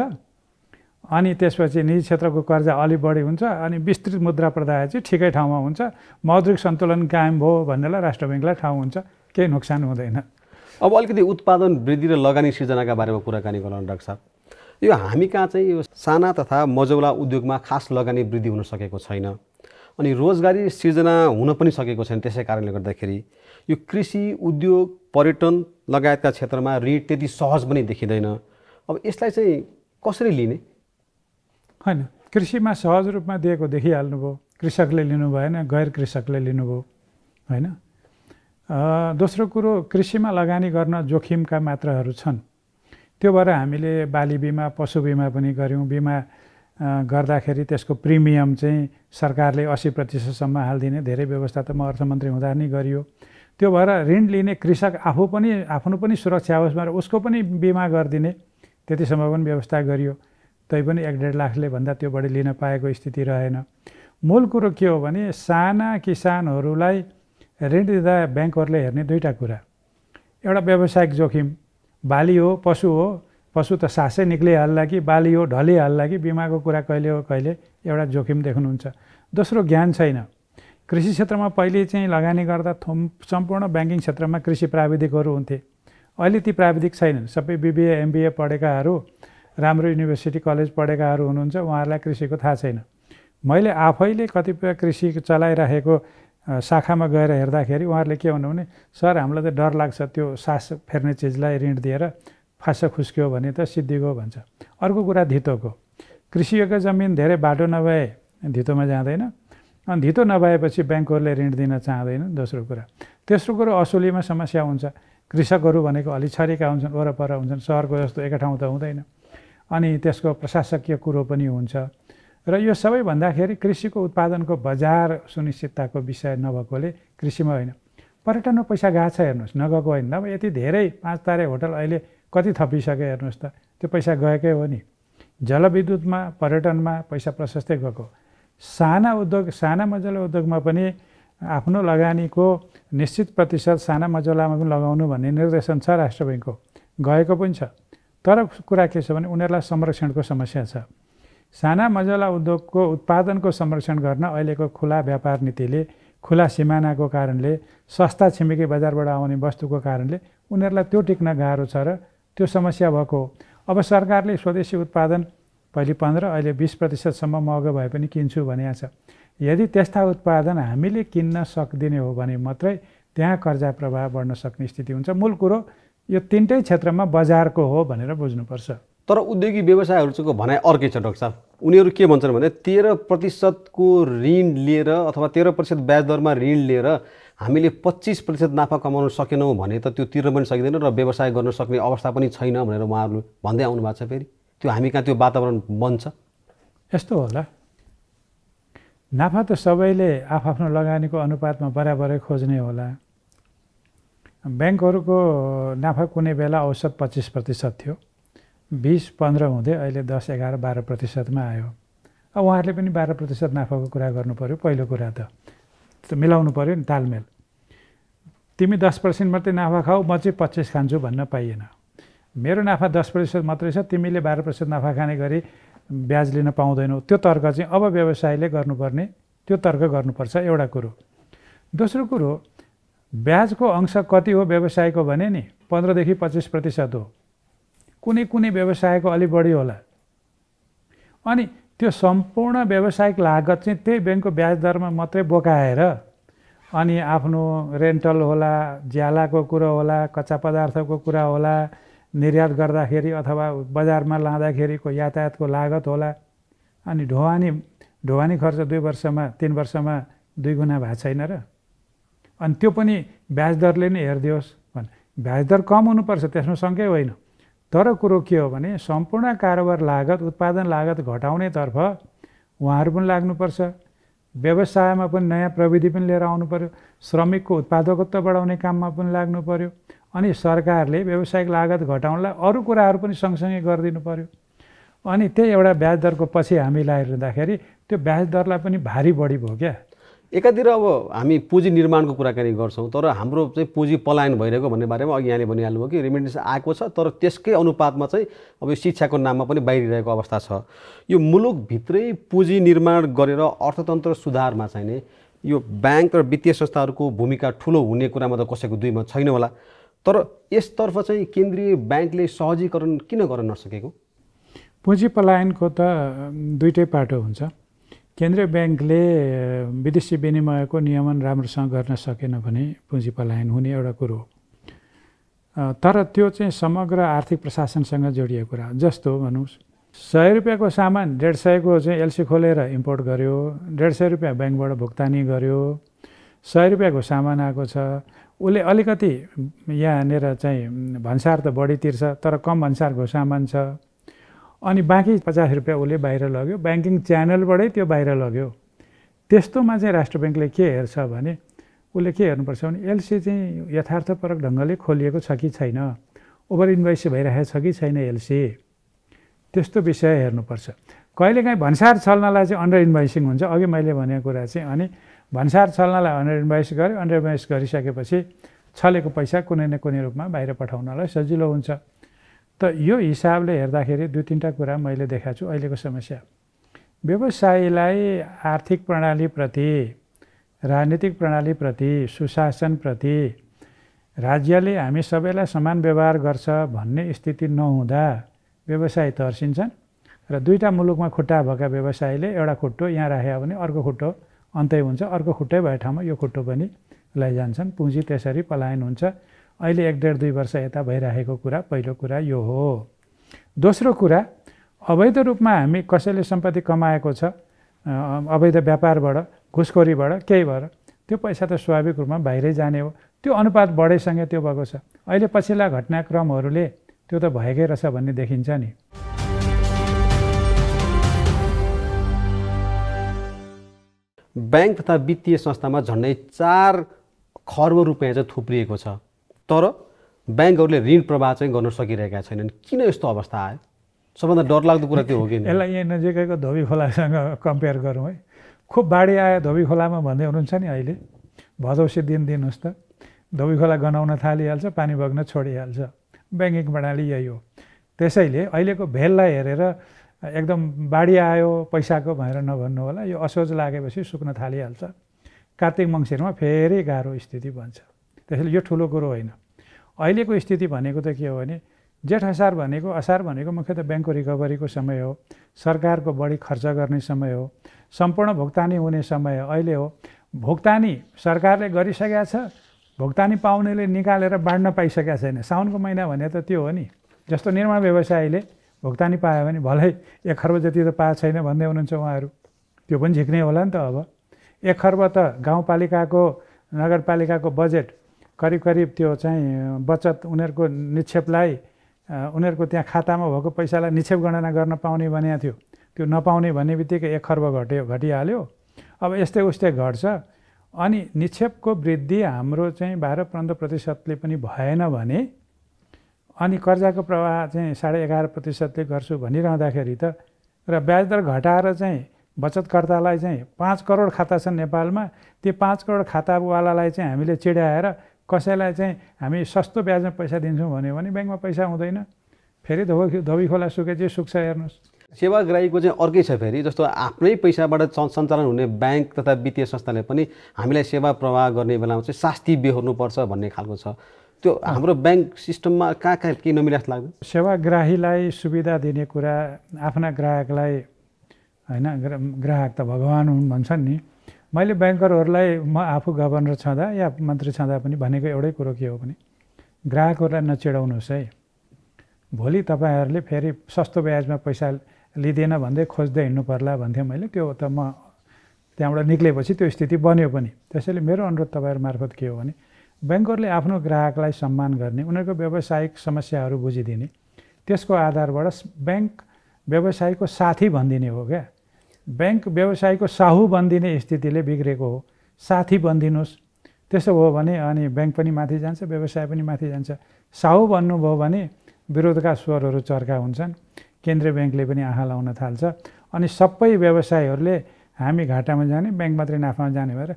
अनि त्यसपछि निजी क्षेत्रको कर्जा अलि बढी हुन्छ अनि विस्तृत मुद्रा प्रदाय चाहिँ ठिकै ठाउँमा हुन्छ मौद्रिक सन्तुलन कायम भयो भन्नेलाई राष्ट्र ब्याङ्कलाई ठाउँ हुन्छ केही नोक्सान हुँदैन अब अलिकति उत्पादन वृद्धि र लगानी सिर्जनाका बारेमा कुराकानी गराउनु डाक्टर साहब यो हामी कहाँ चाहिँ यो साना तथा मजौला उद्योगमा खास लगानी वृद्धि हुन सकेको छैन अनि रोजगारी सिर्जना हुन पनि सकेको छैन त्यसै कारणले गर्दाखेरि यो कृषि उद्योग पर्यटन लगायतका क्षेत्रमा ऋण त्यति सहज पनि देखिँदैन अब यसलाई चाहिँ कसरी लिने होइन कृषिमा सहज रूपमा दिएको देखिहाल्नुभयो कृषकले लिनु भएन गैर कृषकले लिनुभयो होइन दोस्रो कुरो कृषिमा लगानी गर्न जोखिमका मात्राहरू छन् त्यो भएर हामीले बाली बिमा पशु बिमा पनि गऱ्यौँ बिमा गर्दाखेरि त्यसको प्रिमियम चाहिँ सरकारले अस्सी प्रतिशतसम्म हालिदिने धेरै व्यवस्था त म अर्थमन्त्री हुँदा नै गरियो त्यो भएर ऋण लिने कृषक आफू पनि आफ्नो पनि सुरक्षा होस् भनेर उसको पनि बिमा गरिदिने त्यतिसम्म पनि व्यवस्था गरियो तै पनि एक डेढ लाखले भन्दा त्यो बढी लिन पाएको स्थिति रहेन मूल कुरो के हो भने साना किसानहरूलाई ऋण दिँदा ब्याङ्कहरूले हेर्ने दुईवटा कुरा एउटा व्यावसायिक जोखिम बाली हो पशु हो पशु त सासै निक्लिहाल्ला कि बाली हो ढलिहाल्ला कि बिमाको कुरा कहिले हो कहिले एउटा जोखिम देख्नुहुन्छ दोस्रो ज्ञान छैन कृषि क्षेत्रमा पहिले चाहिँ लगानी गर्दा थुम सम्पूर्ण ब्याङ्किङ क्षेत्रमा कृषि प्राविधिकहरू हुन्थे अहिले ती प्राविधिक छैनन् सबै बिबिए एमबिए पढेकाहरू राम्रो युनिभर्सिटी कलेज पढेकाहरू हुनुहुन्छ उहाँहरूलाई कृषिको थाहा छैन मैले आफैले कतिपय कृषि चलाइराखेको शाखामा गएर हेर्दाखेरि उहाँहरूले के भन्नु भने सर हामीलाई त डर लाग्छ त्यो सास फेर्ने चिजलाई ऋण दिएर फास खुस्क्यो भने त सिद्धिगो भन्छ अर्को कुरा धितोको कृषिको जमिन धेरै बाटो नभए धितोमा जाँदैन अनि धितो नभएपछि ब्याङ्कहरूले ऋण दिन चाहँदैन दोस्रो कुरा तेस्रो कुरो असुलीमा समस्या हुन्छ कृषकहरू भनेको अलि छरिका हुन्छन् वरपर हुन्छन् सहरको जस्तो एक ठाउँ त हुँदैन अनि त्यसको प्रशासकीय कुरो पनि हुन्छ र यो सबै भन्दाखेरि कृषिको उत्पादनको बजार सुनिश्चितताको विषय नभएकोले कृषिमा होइन पर्यटनमा पैसा गएको छ हेर्नुहोस् नगएको होइन अब यति धेरै पाँच तारे होटल अहिले कति थपिसक्यो हेर्नुहोस् त त्यो पैसा गएकै हो नि जलविद्युतमा पर्यटनमा पैसा प्रशस्तै गएको साना उद्योग साना मजला उद्योगमा पनि आफ्नो लगानीको निश्चित प्रतिशत साना मजलामा पनि लगाउनु भन्ने निर्देशन छ राष्ट्र ब्याङ्कको गएको पनि छ तर कुरा के छ भने उनीहरूलाई संरक्षणको समस्या छ साना मजला उद्योगको उत्पादनको संरक्षण गर्न अहिलेको खुला व्यापार नीतिले खुला सिमानाको कारणले सस्ता छिमेकी बजारबाट आउने वस्तुको कारणले उनीहरूलाई त्यो टिक्न गाह्रो छ र त्यो समस्या भएको हो अब सरकारले स्वदेशी उत्पादन पहिले पन्ध्र अहिले बिस प्रतिशतसम्म महँगो भए पनि किन्छु भनिया छ यदि त्यस्ता उत्पादन हामीले किन्न सक्दिने हो भने मात्रै त्यहाँ कर्जा प्रभाव बढ्न सक्ने स्थिति हुन्छ मूल कुरो यो तिनटै क्षेत्रमा बजारको हो भनेर बुझ्नुपर्छ तर उद्योगी व्यवसायहरूको भनाइ अर्कै छ डाक्टर साहब उनीहरू के भन्छन् भने तेह्र प्रतिशतको ऋण लिएर अथवा तेह्र प्रतिशत ब्याज दरमा ऋण लिएर हामीले पच्चिस प्रतिशत नाफा कमाउन सकेनौँ भने त त्यो तिर्न पनि सकिँदैन र व्यवसाय गर्न सक्ने अवस्था पनि छैन भनेर उहाँहरू भन्दै आउनु भएको छ फेरि त्यो हामी कहाँ त्यो वातावरण बन्छ यस्तो होला नाफा त सबैले आफ्नो लगानीको अनुपातमा बराबरै खोज्ने होला ब्याङ्कहरूको नाफा कुनै बेला औसत पच्चिस प्रतिशत थियो बिस पन्ध्र हुँदै अहिले दस एघार बाह्र प्रतिशतमा आयो अब उहाँहरूले पनि बाह्र प्रतिशत नाफाको कुरा गर्नु पऱ्यो पहिलो कुरा त मिलाउनु पऱ्यो नि तालमेल तिमी दस पर्सेन्ट मात्रै नाफा खाऊ म चाहिँ पच्चिस खान्छु भन्न पाइएन मेरो नाफा दस प्रतिशत मात्रै छ तिमीले बाह्र प्रतिशत नाफा खाने गरी ब्याज लिन पाउँदैनौ त्यो तर्क चाहिँ अब व्यवसायले गर्नुपर्ने त्यो तर्क गर्नुपर्छ एउटा कुरो दोस्रो कुरो ब्याजको अंश कति हो व्यवसायको भने नि पन्ध्रदेखि पच्चिस प्रतिशत हो कुनै कुनै व्यवसायको अलि बढी होला अनि त्यो सम्पूर्ण व्यावसायिक लागत चाहिँ त्यही ब्याङ्कको ब्याज दरमा मात्रै बोकाएर अनि आफ्नो रेन्टल होला ज्यालाको कुरो होला कच्चा पदार्थको कुरा होला निर्यात गर्दाखेरि अथवा बजारमा लाँदाखेरिको यातायातको लागत होला अनि ढुवानी ढुवानी खर्च दुई वर्षमा तिन वर्षमा दुई गुणा भएको छैन र अनि त्यो पनि ब्याज दरले नै हेरिदियोस् भने ब्याज दर कम हुनुपर्छ त्यसमा सङ्कै होइन तर कुरो के हो भने सम्पूर्ण कारोबार लागत उत्पादन लागत घटाउनेतर्फ उहाँहरू पनि लाग्नुपर्छ व्यवसायमा पनि नयाँ प्रविधि पनि लिएर आउनु पऱ्यो श्रमिकको उत्पादकत्व बढाउने काममा पनि लाग्नु पऱ्यो अनि सरकारले व्यावसायिक लागत घटाउनलाई अरू कुराहरू पनि सँगसँगै गरिदिनु पऱ्यो अनि त्यही एउटा ब्याज दरको पछि हामी हेर्दाखेरि त्यो ब्याज दरलाई पनि भारी बढी भयो क्या एकातिर अब हामी पुँजी निर्माणको कुराकानी गर्छौँ तर हाम्रो चाहिँ पुँजी पलायन भइरहेको भन्ने बारेमा अघि यहाँले भनिहाल्नुभयो कि रिमिटेन्स आएको छ तर त्यसकै अनुपातमा चाहिँ अब यो शिक्षाको नाममा पनि बाहिरिरहेको अवस्था छ यो मुलुकभित्रै पुँजी निर्माण गरेर अर्थतन्त्र सुधारमा चाहिँ चाहिने यो ब्याङ्क र वित्तीय संस्थाहरूको भूमिका ठुलो हुने कुरामा त कसैको दुईमा छैन होला तर यसतर्फ चाहिँ केन्द्रीय ब्याङ्कले सहजीकरण किन गर्न नसकेको पुँजी पलायनको त दुइटै पाटो हुन्छ केन्द्रीय ब्याङ्कले विदेशी विनिमयको नियमन राम्रोसँग गर्न सकेन भने पुँजी पलायन हुने एउटा कुरो हो तर त्यो चाहिँ समग्र आर्थिक प्रशासनसँग जोडिएको कुरा जस्तो भनौँ सय रुपियाँको सामान डेढ सयको चाहिँ एलसी खोलेर इम्पोर्ट गर्यो डेढ सय रुपियाँ ब्याङ्कबाट भुक्तानी गर्यो सय रुपियाँको सामान आएको छ उसले अलिकति यहाँनिर चाहिँ भन्सार त बढी तिर्छ तर कम भन्सारको सामान छ अनि बाँकी पचास रुपियाँ उसले बाहिर लग्यो ब्याङ्किङ च्यानलबाटै त्यो बाहिर लग्यो त्यस्तोमा चाहिँ राष्ट्र ब्याङ्कले के हेर्छ भने उसले के हेर्नुपर्छ भने एलसी चाहिँ यथार्थपरक ढङ्गले खोलिएको छ कि छैन ओभर इन्भाइस भइरहेको छ कि छैन एलसी त्यस्तो विषय हेर्नुपर्छ कहिलेकाहीँ भन्सार चल्नलाई चाहिँ अन्डर इन्भोइसिङ हुन्छ अघि मैले भनेको कुरा चाहिँ अनि भन्सार चल्नलाई अन्डर इन्भोइस गर्यो अन्डर इन्भोइस गरिसकेपछि छलेको पैसा कुनै न कुनै रूपमा बाहिर पठाउनलाई सजिलो हुन्छ त यो हिसाबले हेर्दाखेरि दुई तिनवटा कुरा मैले देखाएको छु अहिलेको समस्या व्यवसायीलाई आर्थिक प्रणालीप्रति राजनीतिक प्रणालीप्रति सुशासनप्रति राज्यले हामी सबैलाई समान व्यवहार गर्छ भन्ने स्थिति नहुँदा व्यवसाय तर्सिन्छन् र दुईवटा मुलुकमा खुट्टा भएका व्यवसायले एउटा खुट्टो यहाँ राख्यो भने अर्को खुट्टो अन्तै हुन्छ अर्को खुट्टै भए ठाउँमा यो खुट्टो पनि लैजान्छन् पुँजी त्यसरी पलायन हुन्छ अहिले एक डेढ दुई वर्ष यता भइराखेको कुरा पहिलो कुरा यो हो दोस्रो कुरा अवैध रूपमा हामी कसैले सम्पत्ति कमाएको छ अवैध व्यापारबाट घुसखोरीबाट केही भएर त्यो पैसा त स्वाभाविक रूपमा बाहिरै जाने हो त्यो अनुपात बढेसँगै त्यो भएको छ अहिले पछिल्ला घटनाक्रमहरूले त्यो त भएकै रहेछ भन्ने देखिन्छ नि ब्याङ्क तथा वित्तीय संस्थामा झन्डै चार खर्ब रुपियाँ चाहिँ थुप्रिएको छ तर ब्याङ्कहरूले ऋण प्रवाह चाहिँ गर्न सकिरहेका छैनन् किन यस्तो अवस्था आयो सबभन्दा डरलाग्दो कुरा त्यो हो कि यसलाई यहाँ नजिकैको धोबी खोलासँग कम्पेयर गरौँ है खुब बाढी आयो धोबी खोलामा भन्दै हुनुहुन्छ नि अहिले भदौसी दिन दिनुहोस् त धोबी खोला गनाउन थालिहाल्छ पानी बग्न छोडिहाल्छ ब्याङ्किङ प्रणाली यही हो त्यसैले अहिलेको भेललाई हेरेर एकदम बाढी आयो पैसाको भनेर नभन्नु होला यो असोज लागेपछि सुक्न थालिहाल्छ कार्तिक मङ्सिरमा फेरि गाह्रो स्थिति बन्छ त्यसैले यो ठुलो कुरो होइन अहिलेको स्थिति भनेको त के हो भने जेठ असार भनेको असार भनेको मुख्यतः ब्याङ्कको रिकभरीको समय हो सरकारको बढी खर्च गर्ने समय हो सम्पूर्ण भुक्तानी हुने समय हो अहिले हो भुक्तानी सरकारले गरिसकेका छ भुक्तानी पाउनेले निकालेर बाँड्न पाइसकेका छैन साउनको महिना भने त त्यो हो नि जस्तो निर्माण व्यवसायीले भुक्तानी पायो भने भलै एक खर्ब जति त पाएको छैन भन्दै हुनुहुन्छ उहाँहरू त्यो पनि झिक्ने होला नि त अब एक खर्ब त गाउँपालिकाको नगरपालिकाको बजेट करिब करिब त्यो चाहिँ बचत उनीहरूको निक्षेपलाई उनीहरूको त्यहाँ खातामा भएको पैसालाई निक्षेप गणना गर्न पाउने भनेको थियो त्यो नपाउने भन्ने बित्तिकै एक खर्ब घट्यो घटिहाल्यो अब यस्तै उस्तै घट्छ अनि निक्षेपको वृद्धि हाम्रो चाहिँ बाह्र पन्ध्र प्रतिशतले पनि भएन भने अनि कर्जाको प्रवाह चाहिँ साढे एघार प्रतिशतले गर्छु भनिरहँदाखेरि त र ब्याजदर घटाएर चाहिँ बचतकर्तालाई चाहिँ पाँच करोड खाता छन् नेपालमा त्यो पाँच करोड खातावालालाई चाहिँ हामीले चिड्याएर कसैलाई चाहिँ हामी सस्तो ब्याजमा पैसा दिन्छौँ भन्यो भने ब्याङ्कमा पैसा हुँदैन फेरि धोबी धोबी खोला सुकेपछि सुक्छ हेर्नुहोस् सेवाग्राहीको चाहिँ अर्कै छ फेरि जस्तो आफ्नै पैसाबाट सञ्चालन हुने ब्याङ्क तथा वित्तीय संस्थाले पनि हामीलाई सेवा प्रवाह गर्ने बेलामा चाहिँ शास्ति बेहोर्नुपर्छ भन्ने खालको छ त्यो हाम्रो ब्याङ्क सिस्टममा कहाँ कहाँ के नमिला जस्तो लाग्छ सेवाग्राहीलाई सुविधा दिने कुरा आफ्ना ग्राहकलाई होइन ग्राहक त भगवान् हुन् भन्छन् नि मैले ब्याङ्करहरूलाई म आफू गभर्नर छँदा या मन्त्री छँदा पनि भनेको एउटै कुरो के हो भने ग्राहकहरूलाई नचिडाउनुहोस् है भोलि तपाईँहरूले फेरि सस्तो ब्याजमा पैसा लिँदैन भन्दै खोज्दै हिँड्नु पर्ला भन्थेँ मैले त्यो त म त्यहाँबाट निक्लेपछि त्यो स्थिति बन्यो पनि त्यसैले मेरो अनुरोध तपाईँहरू मार्फत के हो भने ब्याङ्करले आफ्नो ग्राहकलाई सम्मान गर्ने उनीहरूको व्यावसायिक समस्याहरू बुझिदिने त्यसको आधारबाट ब्याङ्क व्यवसायको साथी भनिदिने हो क्या ब्याङ्क व्यवसायको साहु बनिदिने स्थितिले बिग्रेको हो साथी बनिदिनुहोस् त्यसो भयो भने अनि ब्याङ्क पनि माथि जान्छ व्यवसाय पनि माथि जान्छ साहु बन्नुभयो भने विरोधका स्वरहरू चर्का हुन्छन् केन्द्रीय ब्याङ्कले पनि आँखा लाउन थाल्छ अनि सबै व्यवसायहरूले हामी घाटामा जाने ब्याङ्क मात्रै नाफामा जाने भएर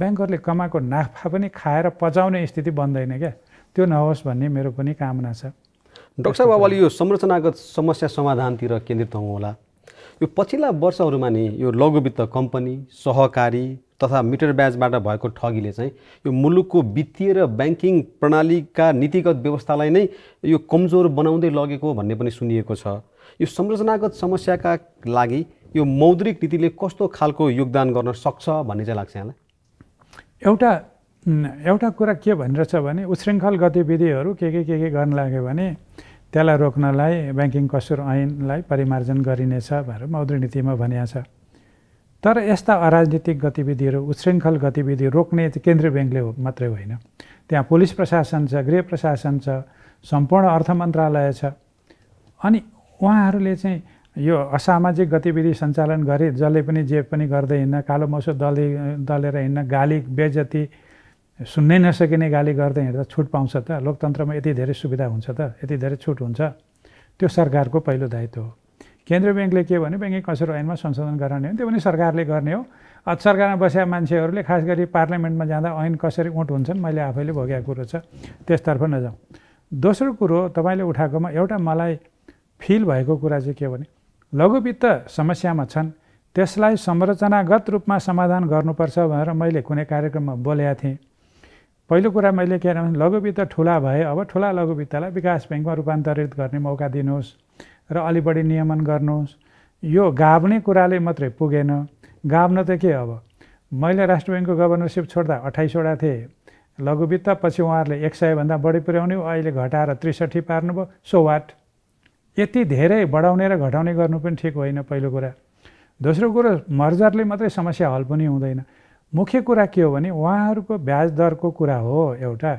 ब्याङ्कहरूले कमाएको नाफा पनि खाएर पचाउने स्थिति बन्दैन क्या त्यो नहोस् भन्ने मेरो पनि कामना छ डक्टर साहब अब अलि यो संरचनागत समस्या समाधानतिर केन्द्रित हौँ होला यो पछिल्ला वर्षहरूमा नि यो लघुवित्त कम्पनी सहकारी तथा मिटर ब्याजबाट भएको ठगीले चाहिँ यो मुलुकको वित्तीय र ब्याङ्किङ प्रणालीका नीतिगत व्यवस्थालाई नै यो कमजोर बनाउँदै लगेको भन्ने पनि सुनिएको छ यो संरचनागत समस्याका लागि यो मौद्रिक नीतिले कस्तो खालको योगदान गर्न सक्छ भन्ने चाहिँ लाग्छ यहाँलाई एउटा एउटा कुरा के भनिरहेछ भने उशृङ्खल गतिविधिहरू के के के के गर्न लाग्यो भने त्यसलाई रोक्नलाई ब्याङ्किङ कसुर ऐनलाई परिमार्जन गरिनेछ भनेर मौद्रिक नीतिमा भनिएको छ तर यस्ता अराजनीतिक गतिविधिहरू उच्छृङ्खल गतिविधि रोक्ने केन्द्रीय ब्याङ्कले हो मात्रै होइन त्यहाँ पुलिस प्रशासन छ गृह प्रशासन छ सम्पूर्ण अर्थ मन्त्रालय छ अनि उहाँहरूले चाहिँ यो असामाजिक गतिविधि सञ्चालन गरे जसले पनि जे पनि गर्दै हिँड्न कालो मसो दले दलेर हिँड्न गाली बेजती सुन्नै नसकिने गाली गर्दै हिँड्दा छुट पाउँछ त लोकतन्त्रमा यति धेरै सुविधा हुन्छ त यति धेरै छुट हुन्छ त्यो सरकारको पहिलो दायित्व हो केन्द्रीय ब्याङ्कले के भन्यो ब्याङ्किङ कसरी ऐनमा संशोधन गराउने हो त्यो पनि सरकारले गर्ने हो अझ सरकारमा बसेका मान्छेहरूले खास गरी पार्लियामेन्टमा जाँदा ऐन कसरी उठ हुन्छन् मैले आफैले भोगेको कुरो छ त्यसतर्फ नजाउँ दोस्रो कुरो तपाईँले उठाएकोमा एउटा मलाई फिल भएको कुरा चाहिँ के भने लघुवित्त समस्यामा छन् त्यसलाई संरचनागत रूपमा समाधान गर्नुपर्छ भनेर मैले कुनै कार्यक्रममा बोलेका थिएँ पहिलो कुरा मैले के भने लघुवित्त ठुला भए अब ठुला लघुवित्तलाई विकास ब्याङ्कमा रूपान्तरित गर्ने मौका दिनुहोस् र अलि बढी नियमन गर्नुहोस् यो गाभ्ने कुराले मात्रै पुगेन गाभ्न त के अब मैले राष्ट्र ब्याङ्कको गभर्नरसिप छोड्दा अठाइसवटा थिएँ लघुवित्त पछि उहाँहरूले एक सयभन्दा बढी पुर्याउने अहिले घटाएर त्रिसठी पार्नुभयो सो वाट यति धेरै बढाउने र घटाउने गर्नु पनि ठिक होइन पहिलो कुरा दोस्रो कुरो मर्जरले मात्रै समस्या हल पनि हुँदैन मुख्य कुरा के हो भने उहाँहरूको ब्याज दरको कुरा हो एउटा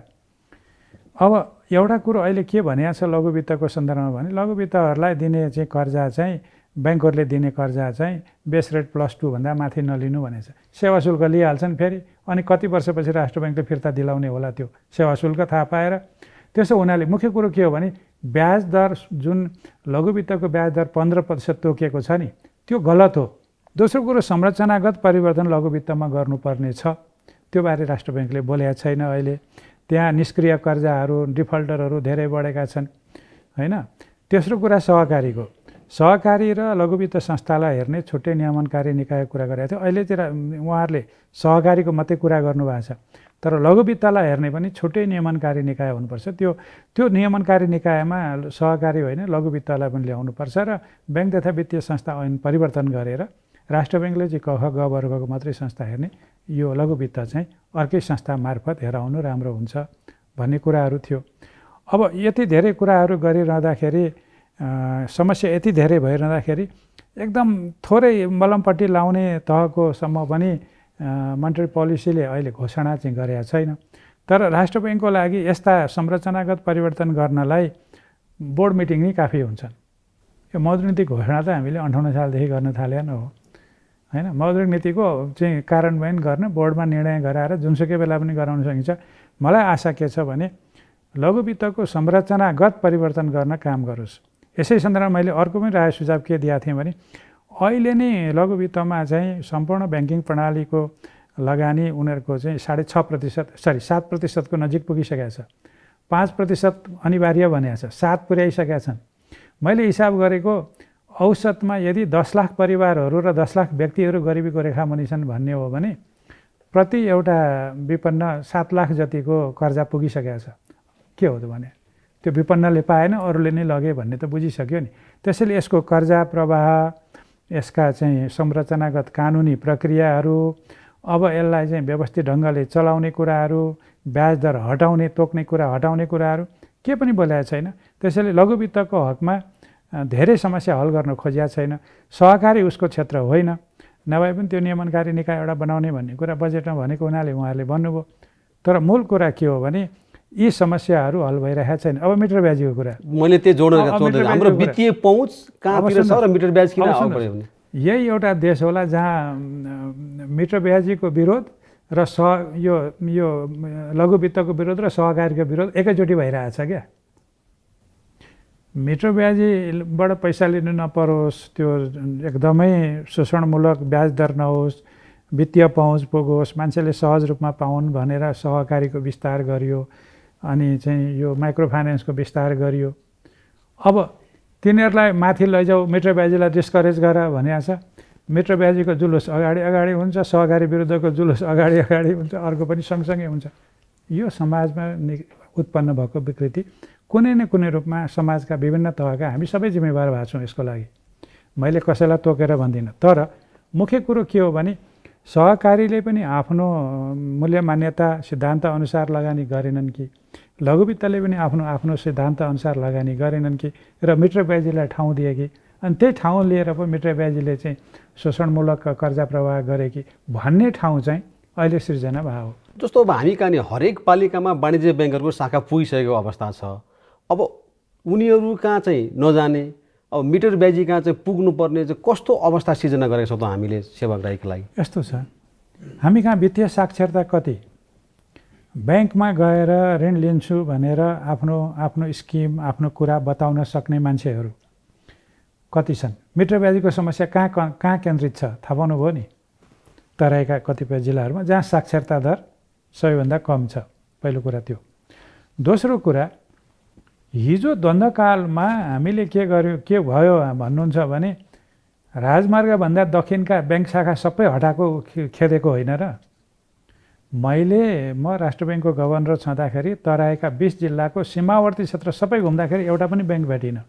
अब एउटा कुरो अहिले के भनिएको छ लघुवित्तको सन्दर्भमा भने लघुवित्तहरूलाई दिने चाहिँ कर्जा चाहिँ ब्याङ्कहरूले दिने कर्जा चाहिँ बेस रेट प्लस टूभन्दा माथि नलिनु भनेछ सेवा शुल्क लिइहाल्छन् फेरि अनि कति वर्षपछि राष्ट्र ब्याङ्कले फिर्ता दिलाउने होला त्यो सेवा शुल्क थाहा पाएर त्यसो हुनाले मुख्य कुरो के हो भने ब्याज दर जुन लघुवित्तको ब्याज दर पन्ध्र प्रतिशत तोकिएको छ नि त्यो गलत हो दोस्रो कुरो संरचनागत परिवर्तन लघुवित्तमा गर्नुपर्ने छ बारे राष्ट्र ब्याङ्कले बोलेको छैन अहिले त्यहाँ निष्क्रिय कर्जाहरू डिफल्टरहरू धेरै बढेका छन् होइन तेस्रो कुरा सहकारीको सहकारी र लघुवित्त संस्थालाई हेर्ने छुट्टै नियमनकारी निकाय कुरा गरेका थियो अहिलेतिर उहाँहरूले सहकारीको मात्रै कुरा गर्नुभएको छ तर लघुवित्तलाई हेर्ने पनि छुट्टै नियमनकारी निकाय हुनुपर्छ त्यो त्यो नियमनकारी निकायमा सहकारी होइन लघु वित्तलाई पनि ल्याउनुपर्छ र ब्याङ्क तथा वित्तीय संस्था ऐन परिवर्तन गरेर राष्ट्र ब्याङ्कले चाहिँ क ग वर्गको मात्रै संस्था हेर्ने यो लघुवित्त चाहिँ अर्कै संस्था मार्फत हेराउनु राम्रो हुन्छ भन्ने कुराहरू थियो अब यति धेरै कुराहरू गरिरहँदाखेरि समस्या यति धेरै भइरहँदाखेरि एकदम थोरै मलमपट्टि लाउने तहकोसम्म पनि मन्ट्री पोलिसीले अहिले घोषणा चाहिँ गरेका छैन तर राष्ट्र ब्याङ्कको लागि यस्ता संरचनागत परिवर्तन गर्नलाई बोर्ड मिटिङ नै काफी हुन्छन् यो मौद्रिक घोषणा त हामीले अन्ठाउन्न सालदेखि गर्न थालेन हो होइन मौद्रिक नीतिको चाहिँ कार्यान्वयन गर्न बोर्डमा निर्णय गराएर जुनसुकै बेला पनि गराउन सकिन्छ मलाई आशा के छ भने लघु वित्तको संरचनागत परिवर्तन गर्न काम गरोस् यसै सन्दर्भमा मैले अर्को पनि राय सुझाव के दिएको थिएँ भने अहिले नै लघु वित्तमा चाहिँ सम्पूर्ण ब्याङ्किङ प्रणालीको लगानी उनीहरूको चाहिँ साढे छ प्रतिशत सरी सात प्रतिशतको नजिक पुगिसकेको छ पाँच प्रतिशत अनिवार्य भनेको छ सात पुर्याइसकेका छन् मैले हिसाब गरेको औसतमा यदि दस लाख परिवारहरू र दस लाख व्यक्तिहरू गरिबीको रेखामुनि छन् भन्ने हो भने प्रति एउटा विपन्न सात लाख जतिको कर्जा पुगिसकेको छ के हो त भने त्यो विपन्नले पाएन अरूले नै लगे भन्ने त बुझिसक्यो नि त्यसैले यसको कर्जा प्रवाह यसका चाहिँ संरचनागत कानुनी प्रक्रियाहरू अब यसलाई चाहिँ व्यवस्थित ढङ्गले चलाउने कुराहरू ब्याज दर हटाउने तोक्ने कुरा हटाउने कुराहरू के पनि बोलाएको छैन त्यसैले लघुवित्तको हकमा धेरै समस्या हल गर्न खोजिया छैन सहकारी उसको क्षेत्र होइन नभए पनि त्यो नियमनकारी निकाय एउटा बनाउने भन्ने कुरा बजेटमा भनेको हुनाले उहाँहरूले भन्नुभयो तर मूल कुरा के हो भने यी समस्याहरू हल भइरहेको छैन अब मिटर ब्याजीको कुरा मैले हाम्रो वित्तीय पहुँच र मिटर ब्याज किन यही एउटा देश होला जहाँ मिटर ब्याजीको विरोध र सह यो लघु वित्तको विरोध र सहकारीको विरोध एकैचोटि भइरहेछ क्या मिठो ब्याजीबाट पैसा लिनु नपरोस् त्यो एकदमै शोषणमूलक ब्याज दर नहोस् वित्तीय पहुँच पुगोस् मान्छेले सहज रूपमा पाउन् भनेर सहकारीको विस्तार गरियो अनि चाहिँ यो माइक्रो फाइनेन्सको विस्तार गरियो अब तिनीहरूलाई माथि लैजाऊ मिठो ब्याजीलाई डिस्करेज गर भनिएको छ मिठो ब्याजीको जुलुस अगाडि अगाडि हुन्छ सहकारी विरुद्धको जुलुस अगाडि अगाडि हुन्छ अर्को पनि सँगसँगै हुन्छ यो समाजमा उत्पन्न भएको विकृति कुनै न कुनै रूपमा समाजका विभिन्न तहका हामी सबै जिम्मेवार भएको छौँ यसको लागि मैले कसैलाई तोकेर भन्दिनँ तर मुख्य कुरो के हो भने सहकारीले पनि आफ्नो मूल्य मान्यता सिद्धान्त अनुसार लगानी गरेनन् कि लघुवित्तले पनि आफ्नो आफ्नो सिद्धान्त अनुसार लगानी गरेनन् कि र मिटर ब्याजीलाई ठाउँ दिए कि अनि त्यही ठाउँ लिएर पो मिटर ब्याजीले चाहिँ शोषणमूलक कर्जा प्रवाह गरे कि भन्ने ठाउँ चाहिँ अहिले सिर्जना भएको जस्तो अब हामी कहाँनिर हरेक पालिकामा वाणिज्य ब्याङ्कहरूको शाखा पुगिसकेको अवस्था छ अब उनीहरू कहाँ चाहिँ नजाने अब मिटर ब्याजी कहाँ चाहिँ पुग्नुपर्ने चाहिँ कस्तो अवस्था सिर्जना गरेका छौँ त हामीले सेवाग्राहीको लागि यस्तो छ हामी कहाँ वित्तीय साक्षरता कति ब्याङ्कमा गएर ऋण लिन्छु भनेर आफ्नो आफ्नो स्किम आफ्नो कुरा बताउन सक्ने मान्छेहरू कति छन् मिटर ब्याजीको समस्या कहाँ कहाँ केन्द्रित छ थाहा पाउनुभयो नि तराईका कतिपय जिल्लाहरूमा जहाँ साक्षरता दर सबैभन्दा कम छ पहिलो कुरा त्यो दोस्रो कुरा हिजो द्वन्द्वकालमा हामीले के गर्यो के भयो भन्नुहुन्छ भने राजमार्गभन्दा दक्षिणका ब्याङ्क शाखा सबै हटाएको खेदेको होइन र मैले म राष्ट्र ब्याङ्कको गभर्नर छँदाखेरि तराईका बिस जिल्लाको सीमावर्ती क्षेत्र सबै घुम्दाखेरि एउटा पनि ब्याङ्क भेटिनँ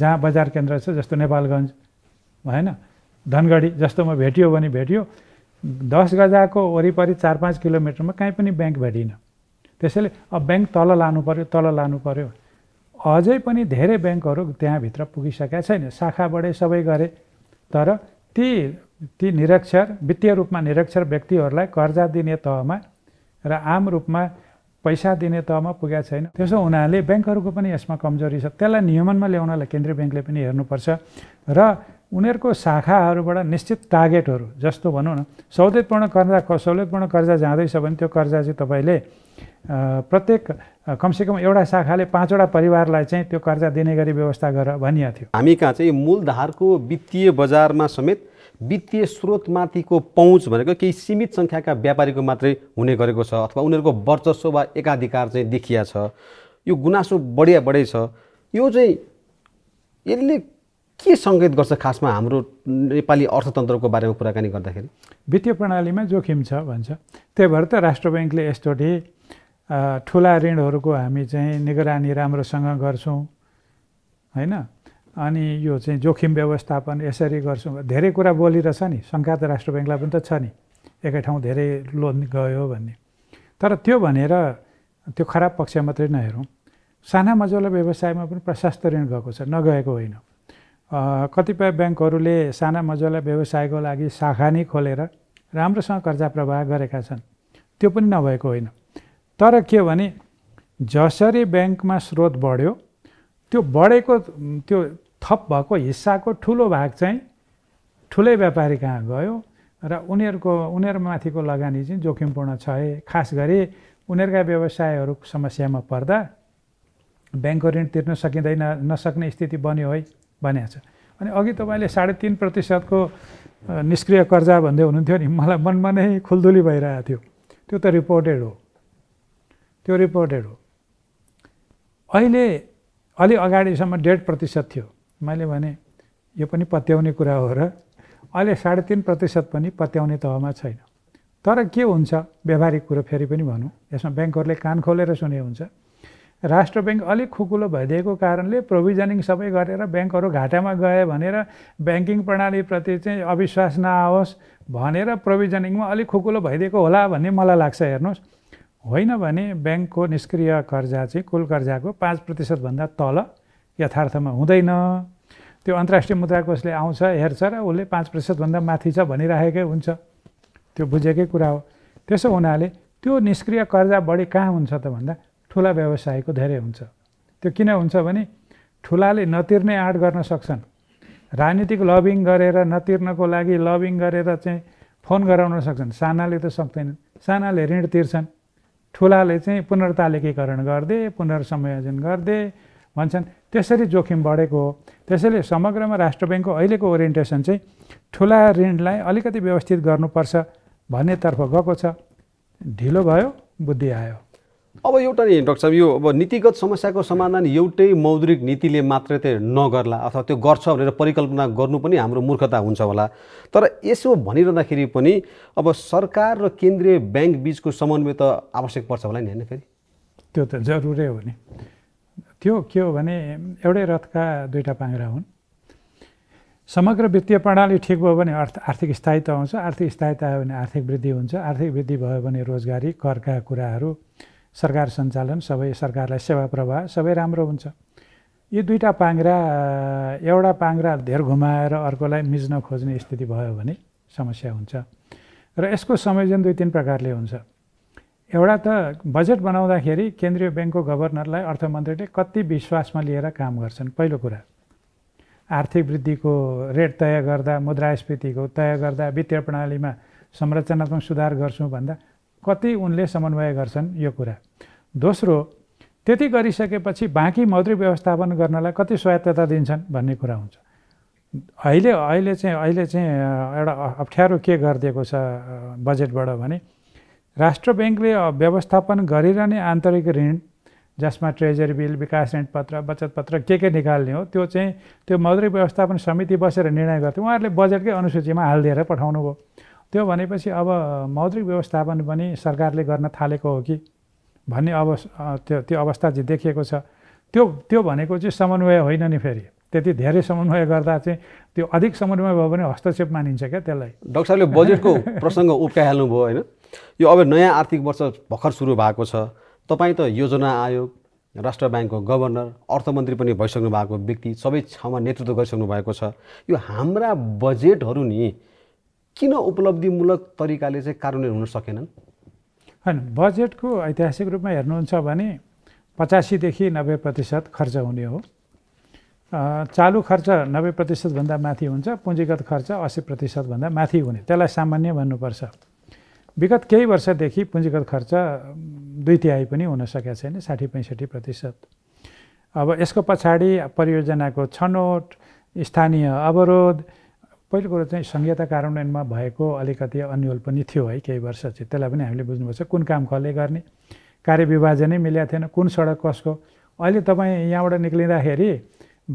जहाँ बजार केन्द्र छ जस्तो नेपालगञ्ज होइन धनगढी जस्तो म भेटियो भने भेटियो दस गजाको वरिपरि चार पाँच किलोमिटरमा काहीँ पनि ब्याङ्क भेटिनँ त्यसैले अब ब्याङ्क तल लानु पऱ्यो तल लानु पऱ्यो अझै पनि धेरै ब्याङ्कहरू त्यहाँभित्र पुगिसकेका छैन शाखाबाटै सबै गरे तर ती ती निरक्षर वित्तीय रूपमा निरक्षर व्यक्तिहरूलाई कर्जा दिने तहमा र आम रूपमा पैसा दिने तहमा पुगेका छैन त्यसो हुनाले ब्याङ्कहरूको पनि यसमा कमजोरी छ त्यसलाई नियमनमा ल्याउनलाई केन्द्रीय ब्याङ्कले पनि हेर्नुपर्छ र उनीहरूको शाखाहरूबाट निश्चित टार्गेटहरू जस्तो भनौँ न सौदेपूर्ण कर्जा सौदेपूर्ण कर्जा जाँदैछ भने त्यो कर्जा चाहिँ तपाईँले प्रत्येक कमसेकम एउटा शाखाले पाँचवटा परिवारलाई चाहिँ त्यो कर्जा दिने गरी व्यवस्था गर भनिएको थियो हामी कहाँ चाहिँ मूलधारको वित्तीय बजारमा समेत वित्तीय स्रोतमाथिको पहुँच भनेको केही सीमित सङ्ख्याका व्यापारीको मात्रै हुने गरेको छ अथवा उनीहरूको वर्चस्व वा एकाधिकार चाहिँ देखिया छ यो गुनासो बढिया बढै छ यो चाहिँ यसले के सङ्केत गर्छ खासमा हाम्रो नेपाली अर्थतन्त्रको बारेमा कुराकानी गर्दाखेरि वित्तीय प्रणालीमा जोखिम छ भन्छ त्यही भएर त राष्ट्र ब्याङ्कले यस्तोटि ठुला ऋणहरूको हामी चाहिँ निगरानी राम्रोसँग गर्छौँ होइन अनि यो चाहिँ जोखिम व्यवस्थापन यसरी गर्छौँ धेरै कुरा बोलिरहेछ नि शङ्का त राष्ट्र ब्याङ्कलाई पनि त छ नि एकै ठाउँ धेरै लोन गयो भन्ने तर त्यो भनेर त्यो खराब पक्ष मात्रै नहेरौँ साना मजौला व्यवसायमा पनि प्रशस्त ऋण गएको छ नगएको होइन कतिपय ब्याङ्कहरूले साना मजौला व्यवसायको लागि शाखा नै खोलेर राम्रोसँग कर्जा प्रवाह गरेका छन् त्यो पनि नभएको होइन तर के भने जसरी ब्याङ्कमा स्रोत बढ्यो त्यो बढेको त्यो थप भएको हिस्साको ठुलो भाग चाहिँ ठुलै व्यापारी कहाँ गयो र उनीहरूको उनीहरूमाथिको लगानी चाहिँ जोखिमपूर्ण छ है खास गरी उनीहरूका व्यवसायहरू समस्यामा पर्दा ब्याङ्कको ऋण तिर्न सकिँदैन नसक्ने स्थिति बन्यो है भनेको छ अनि अघि तपाईँले साढे तिन प्रतिशतको निष्क्रिय कर्जा भन्दै हुनुहुन्थ्यो नि मलाई मनमा नै खुल्दुली भइरहेको थियो त्यो त रिपोर्टेड हो त्यो रिपोर्टेड हो अहिले अलि अगाडिसम्म डेढ प्रतिशत थियो मैले भने यो पनि पत्याउने कुरा हो र अहिले साढे तिन प्रतिशत पनि पत्याउने तहमा छैन तर के हुन्छ व्यावहारिक कुरो फेरि पनि भनौँ यसमा ब्याङ्कहरूले कान खोलेर सुने हुन्छ राष्ट्र ब्याङ्क अलिक खुकुलो भइदिएको कारणले प्रोभिजनिङ सबै गरेर ब्याङ्कहरू घाटामा गए भनेर ब्याङ्किङ प्रणालीप्रति चाहिँ अविश्वास नआओस् भनेर प्रोभिजनिङमा अलिक खुकुलो भइदिएको होला भन्ने मलाई लाग्छ हेर्नुहोस् होइन भने ब्याङ्कको निष्क्रिय कर्जा चाहिँ कुल कर्जाको पाँच प्रतिशतभन्दा तल यथार्थमा हुँदैन त्यो अन्तर्राष्ट्रिय मुद्रा कोषले आउँछ हेर्छ र उसले पाँच प्रतिशतभन्दा माथि छ भनिराखेकै हुन्छ त्यो बुझेकै कुरा हो त्यसो हुनाले त्यो निष्क्रिय कर्जा बढी कहाँ हुन्छ त भन्दा ठुला व्यवसायको धेरै हुन्छ त्यो किन हुन्छ भने ठुलाले नतिर्ने आँट गर्न सक्छन् राजनीतिक लबिङ गरेर नतिर्नको लागि लबिङ गरेर चाहिँ फोन गराउन सक्छन् सानाले त सक्दैनन् सानाले ऋण तिर्छन् ठुलाले चाहिँ पुनर्तालिकीकरण गर्दे, पुनर्संयोजन गर्दे भन्छन् त्यसरी जोखिम बढेको हो त्यसैले समग्रमा राष्ट्र ब्याङ्कको अहिलेको ओरिएन्टेसन चाहिँ ठुला ऋणलाई अलिकति व्यवस्थित गर्नुपर्छ भन्नेतर्फ गएको छ ढिलो भयो बुद्धि आयो अब एउटा नि डक्टर साहब यो अब नीतिगत समस्याको समाधान एउटै मौद्रिक नीतिले मात्रै त्यो नगर्ला अथवा त्यो गर्छ भनेर परिकल्पना गर्नु पनि हाम्रो मूर्खता हुन्छ होला तर यसो भनिरहँदाखेरि पनि अब सरकार र केन्द्रीय ब्याङ्क बिचको समन्वय त आवश्यक पर्छ होला नि होइन फेरि त्यो त जरुरै हो नि त्यो के हो भने एउटै रथका दुईवटा पाङ्रा हुन् समग्र वित्तीय प्रणाली ठिक भयो भने अर्थ आर्थिक स्थायित्व आउँछ आर्थिक स्थायित्व आयो भने आर्थिक वृद्धि हुन्छ आर्थिक वृद्धि भयो भने रोजगारी करका कुराहरू सरकार सञ्चालन सबै सरकारलाई सेवा प्रवाह सबै राम्रो हुन्छ यो दुईवटा पाङ्रा एउटा पाङ्रा धेर घुमाएर अर्कोलाई मिज्न खोज्ने स्थिति भयो भने समस्या हुन्छ र यसको संयोजन दुई तिन प्रकारले हुन्छ एउटा त बजेट बनाउँदाखेरि केन्द्रीय ब्याङ्कको गभर्नरलाई अर्थमन्त्रीले कति विश्वासमा लिएर काम गर्छन् पहिलो कुरा आर्थिक वृद्धिको रेट तय गर्दा मुद्रास्फीतिको तय गर्दा वित्तीय प्रणालीमा संरचनात्मक सुधार गर्छौँ भन्दा कति उनले समन्वय गर्छन् यो कुरा दोस्रो त्यति गरिसकेपछि बाँकी मौद्रिक व्यवस्थापन गर्नलाई कति स्वायत्तता दिन्छन् भन्ने कुरा हुन्छ अहिले अहिले चाहिँ अहिले चाहिँ एउटा अप्ठ्यारो के गरिदिएको छ बजेटबाट भने राष्ट्र ब्याङ्कले व्यवस्थापन गरिरहने आन्तरिक ऋण जसमा ट्रेजरी बिल विकास ऋण ऋणपत्र बचतपत्र के के निकाल्ने हो त्यो चाहिँ त्यो मौद्रिक व्यवस्थापन समिति बसेर निर्णय गर्थ्यो उहाँहरूले बजेटकै अनुसूचीमा हालिदिएर पठाउनु भयो त्यो भनेपछि अब मौद्रिक व्यवस्थापन पनि सरकारले गर्न थालेको हो कि भन्ने अव त्यो त्यो अवस्था चाहिँ देखिएको छ त्यो त्यो भनेको चाहिँ समन्वय होइन नि फेरि त्यति धेरै समन्वय गर्दा चाहिँ त्यो अधिक समन्वय भयो भने हस्तक्षेप मानिन्छ क्या त्यसलाई डक्टर साहबले बजेटको प्रसङ्ग उक्काइहाल्नु भयो होइन यो अब नयाँ आर्थिक वर्ष भर्खर सुरु भएको छ तपाईँ त योजना आयोग राष्ट्र ब्याङ्कको गभर्नर अर्थमन्त्री पनि भइसक्नु भएको व्यक्ति सबै ठाउँमा नेतृत्व गरिसक्नु भएको छ यो हाम्रा बजेटहरू नि किन उपलब्धिमूलक तरिकाले चाहिँ कार्यान्वयन हुन सकेनन् होइन बजेटको ऐतिहासिक रूपमा हेर्नुहुन्छ भने पचासीदेखि नब्बे प्रतिशत खर्च हुने हो चालु खर्च नब्बे प्रतिशतभन्दा माथि हुन्छ पुँजीगत खर्च अस्सी प्रतिशतभन्दा माथि हुने त्यसलाई सामान्य भन्नुपर्छ विगत केही वर्षदेखि पुँजीगत खर्च दुई तिहाई पनि हुन सकेको छैन साठी पैँसठी प्रतिशत अब यसको पछाडि परियोजनाको छनौट स्थानीय अवरोध पहिलो कुरो चाहिँ संहिता कार्यान्वयनमा भएको अलिकति अन्यल पनि थियो है केही वर्ष चाहिँ त्यसलाई पनि हामीले बुझ्नुपर्छ कुन काम कसले गर्ने कार्यविभाजनै मिलेको थिएन कुन सडक कसको अहिले तपाईँ यहाँबाट निक्लिँदाखेरि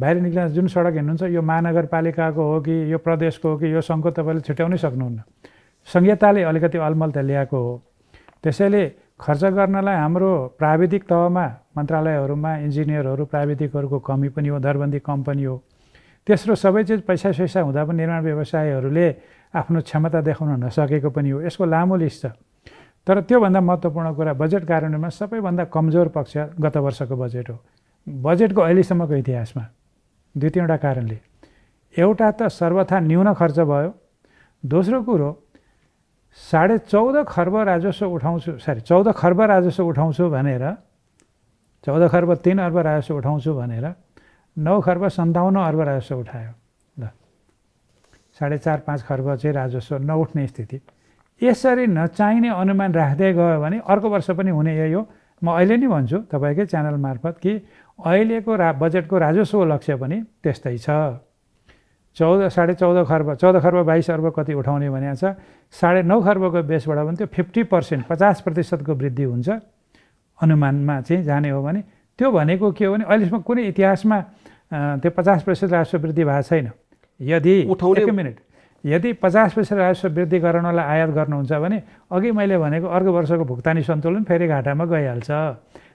बाहिर निक्लिँदा जुन सडक हिँड्नुहुन्छ यो महानगरपालिकाको हो कि यो प्रदेशको हो कि यो सङ्घको तपाईँले छुट्याउनै सक्नुहुन्न संहिताले अलिकति अलमल त ल्याएको हो त्यसैले खर्च गर्नलाई हाम्रो प्राविधिक तहमा मन्त्रालयहरूमा इन्जिनियरहरू प्राविधिकहरूको कमी पनि हो दरबन्दी कम पनि हो तेस्रो सबै चिज पैसा सैसा हुँदा पनि निर्माण व्यवसायहरूले आफ्नो क्षमता देखाउन नसकेको पनि हो यसको लामो लिस्ट छ तर त्योभन्दा महत्त्वपूर्ण कुरा बजेट कार्यान्वयनमा सबैभन्दा कमजोर पक्ष गत वर्षको बजेट हो बजेटको अहिलेसम्मको इतिहासमा दुई तिनवटा कारणले एउटा त सर्वथा न्यून खर्च भयो दोस्रो कुरो साढे चौध खर्ब राजस्व उठाउँछु सरी चौध खर्ब राजस्व उठाउँछु भनेर चौध खर्ब तिन अर्ब राजस्व उठाउँछु भनेर नौ खर्ब सन्ताउन्न अर्ब राजस्व उठायो ल साढे चार पाँच खर्ब चाहिँ राजस्व नउठ्ने स्थिति यसरी नचाहिने अनुमान राख्दै गयो भने अर्को वर्ष पनि हुने यही हो म अहिले नै भन्छु तपाईँकै च्यानल मार्फत कि अहिलेको रा बजेटको राजस्व लक्ष्य पनि त्यस्तै छ चौध साढे चौध खर्ब चौध खर्ब बाइस अर्ब कति उठाउने भनेको छ साढे नौ खर्बको बेसबाट पनि त्यो फिफ्टी पर्सेन्ट पचास प्रतिशतको वृद्धि हुन्छ अनुमानमा चाहिँ जाने हो भने त्यो भनेको के हो भने अहिलेसम्म कुनै इतिहासमा त्यो पचास प्रतिशत राजस्व वृद्धि भएको छैन यदि एक मिनट यदि पचास प्रतिशत राजस्व वृद्धि गराउनलाई आयात गर्नुहुन्छ भने अघि मैले भनेको अर्को वर्षको भुक्तानी सन्तुलन फेरि घाटामा गइहाल्छ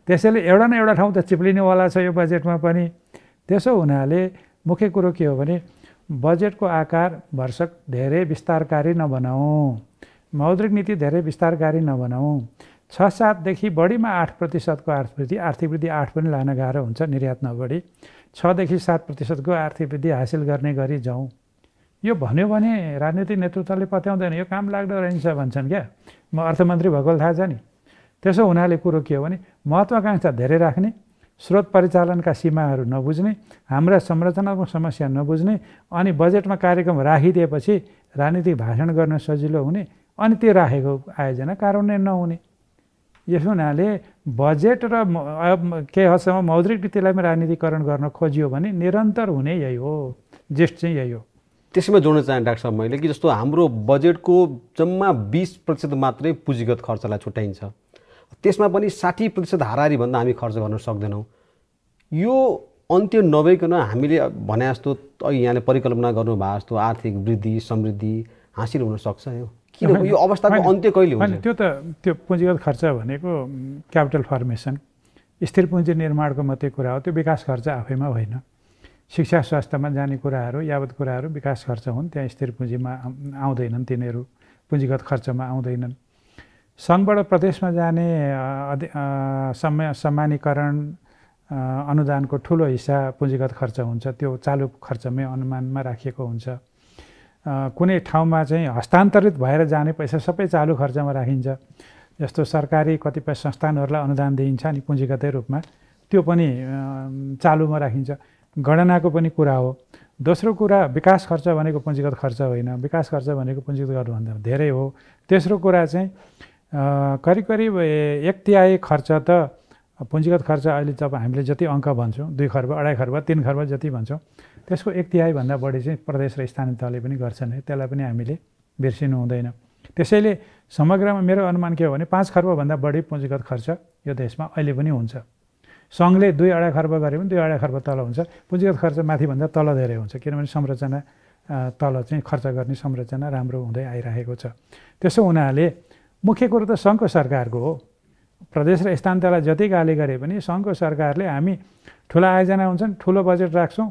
त्यसैले एउटा न एउटा ठाउँ त चिप्लिनेवाला छ यो बजेटमा पनि त्यसो हुनाले मुख्य कुरो के हो भने बजेटको आकार भर्सक धेरै विस्तारकारी नबनाऊ मौद्रिक नीति धेरै विस्तारकारी नबनाऊ छ सातदेखि बढीमा आठ प्रतिशतको आर्थिक वृद्धि आर्थिक वृद्धि आठ पनि लान गाह्रो हुन्छ निर्यात नबढी छदेखि सात प्रतिशतको आर्थिक वृद्धि हासिल गर्ने गरी जाउँ यो भन्यो भने राजनीतिक नेतृत्वले पत्याउँदैन यो काम लाग्दो रहेछ भन्छन् क्या म अर्थमन्त्री भएकोले थाहा छ नि त्यसो हुनाले कुरो के हो भने महत्त्वाकाङ्क्षा धेरै राख्ने स्रोत परिचालनका सीमाहरू नबुझ्ने हाम्रा संरचनात्मक समस्या नबुझ्ने अनि बजेटमा कार्यक्रम राखिदिएपछि राजनीतिक भाषण गर्न सजिलो हुने अनि त्यो राखेको आयोजना कार्यान्वयन नहुने यस हुनाले बजेट र केही हदसम्म मौद्रिक नीतिलाई पनि राजनीतिकरण गर्न खोजियो भने निरन्तर हुने यही हो जेस्ट चाहिँ यही हो त्यसैमा जोड्न चाहेँ डाक्टर साहब मैले कि जस्तो हाम्रो बजेटको जम्मा बिस प्रतिशत मात्रै पुँजीगत खर्चलाई छुट्याइन्छ त्यसमा पनि साठी प्रतिशत हाराहारीभन्दा हामी खर्च गर्न सक्दैनौँ यो अन्त्य नभइकन हामीले भने जस्तो यहाँले परिकल्पना गर्नुभएको जस्तो आर्थिक वृद्धि समृद्धि हासिल हुनसक्छ यो किन यो अवस्थाको अन्त्य कहिले हुन्छ त्यो त त्यो पुँजीगत खर्च भनेको क्यापिटल फर्मेसन स्थिर पुँजी निर्माणको मात्रै कुरा हो त्यो विकास खर्च आफैमा होइन शिक्षा स्वास्थ्यमा जाने कुराहरू यावत कुराहरू विकास खर्च हुन् त्यहाँ स्थिर पुँजीमा आउँदैनन् तिनीहरू पुँजीगत खर्चमा आउँदैनन् सङ्घबाट प्रदेशमा जाने समय सम्मानीकरण अनुदानको ठुलो हिस्सा पुँजीगत खर्च हुन्छ त्यो चालु खर्चमै अनुमानमा राखिएको हुन्छ कुनै ठाउँमा चाहिँ हस्तान्तरित भएर जाने पैसा सबै चालु खर्चमा राखिन्छ जस्तो सरकारी कतिपय संस्थानहरूलाई अनुदान दिइन्छ नि पुँजीगतै रूपमा त्यो पनि चालुमा राखिन्छ गणनाको पनि कुरा हो दोस्रो कुरा विकास खर्च भनेको पुँजीगत खर्च होइन विकास खर्च भनेको पुँजीगत गर्नुभन्दा धेरै हो तेस्रो कुरा चाहिँ करिब करिब एक तिहाई खर्च त पुँजीगत खर्च अहिले जब हामीले जति अङ्क भन्छौँ दुई खर्ब अढाई खर्ब तिन खर्ब जति भन्छौँ त्यसको एक तिहाईभन्दा बढी चाहिँ प्रदेश र स्थानीय तहले पनि गर्छन् है त्यसलाई पनि हामीले बिर्सिनु हुँदैन त्यसैले समग्रमा मेरो अनुमान के हो भने पाँच खर्बभन्दा बढी पुँजीगत खर्च यो देशमा अहिले पनि हुन्छ सङ्घले दुई अढाई खर्ब गऱ्यो भने दुई अढाई खर्ब तल हुन्छ पुँजीगत खर्च माथिभन्दा तल धेरै हुन्छ किनभने संरचना तल चाहिँ खर्च गर्ने संरचना राम्रो हुँदै आइरहेको छ त्यसो हुनाले मुख्य कुरो त सङ्घको सरकारको हो प्रदेश र स्थानीयलाई जति गाली गरे पनि सङ्घको सरकारले हामी ठुला आयोजना हुन्छन् ठुलो बजेट राख्छौँ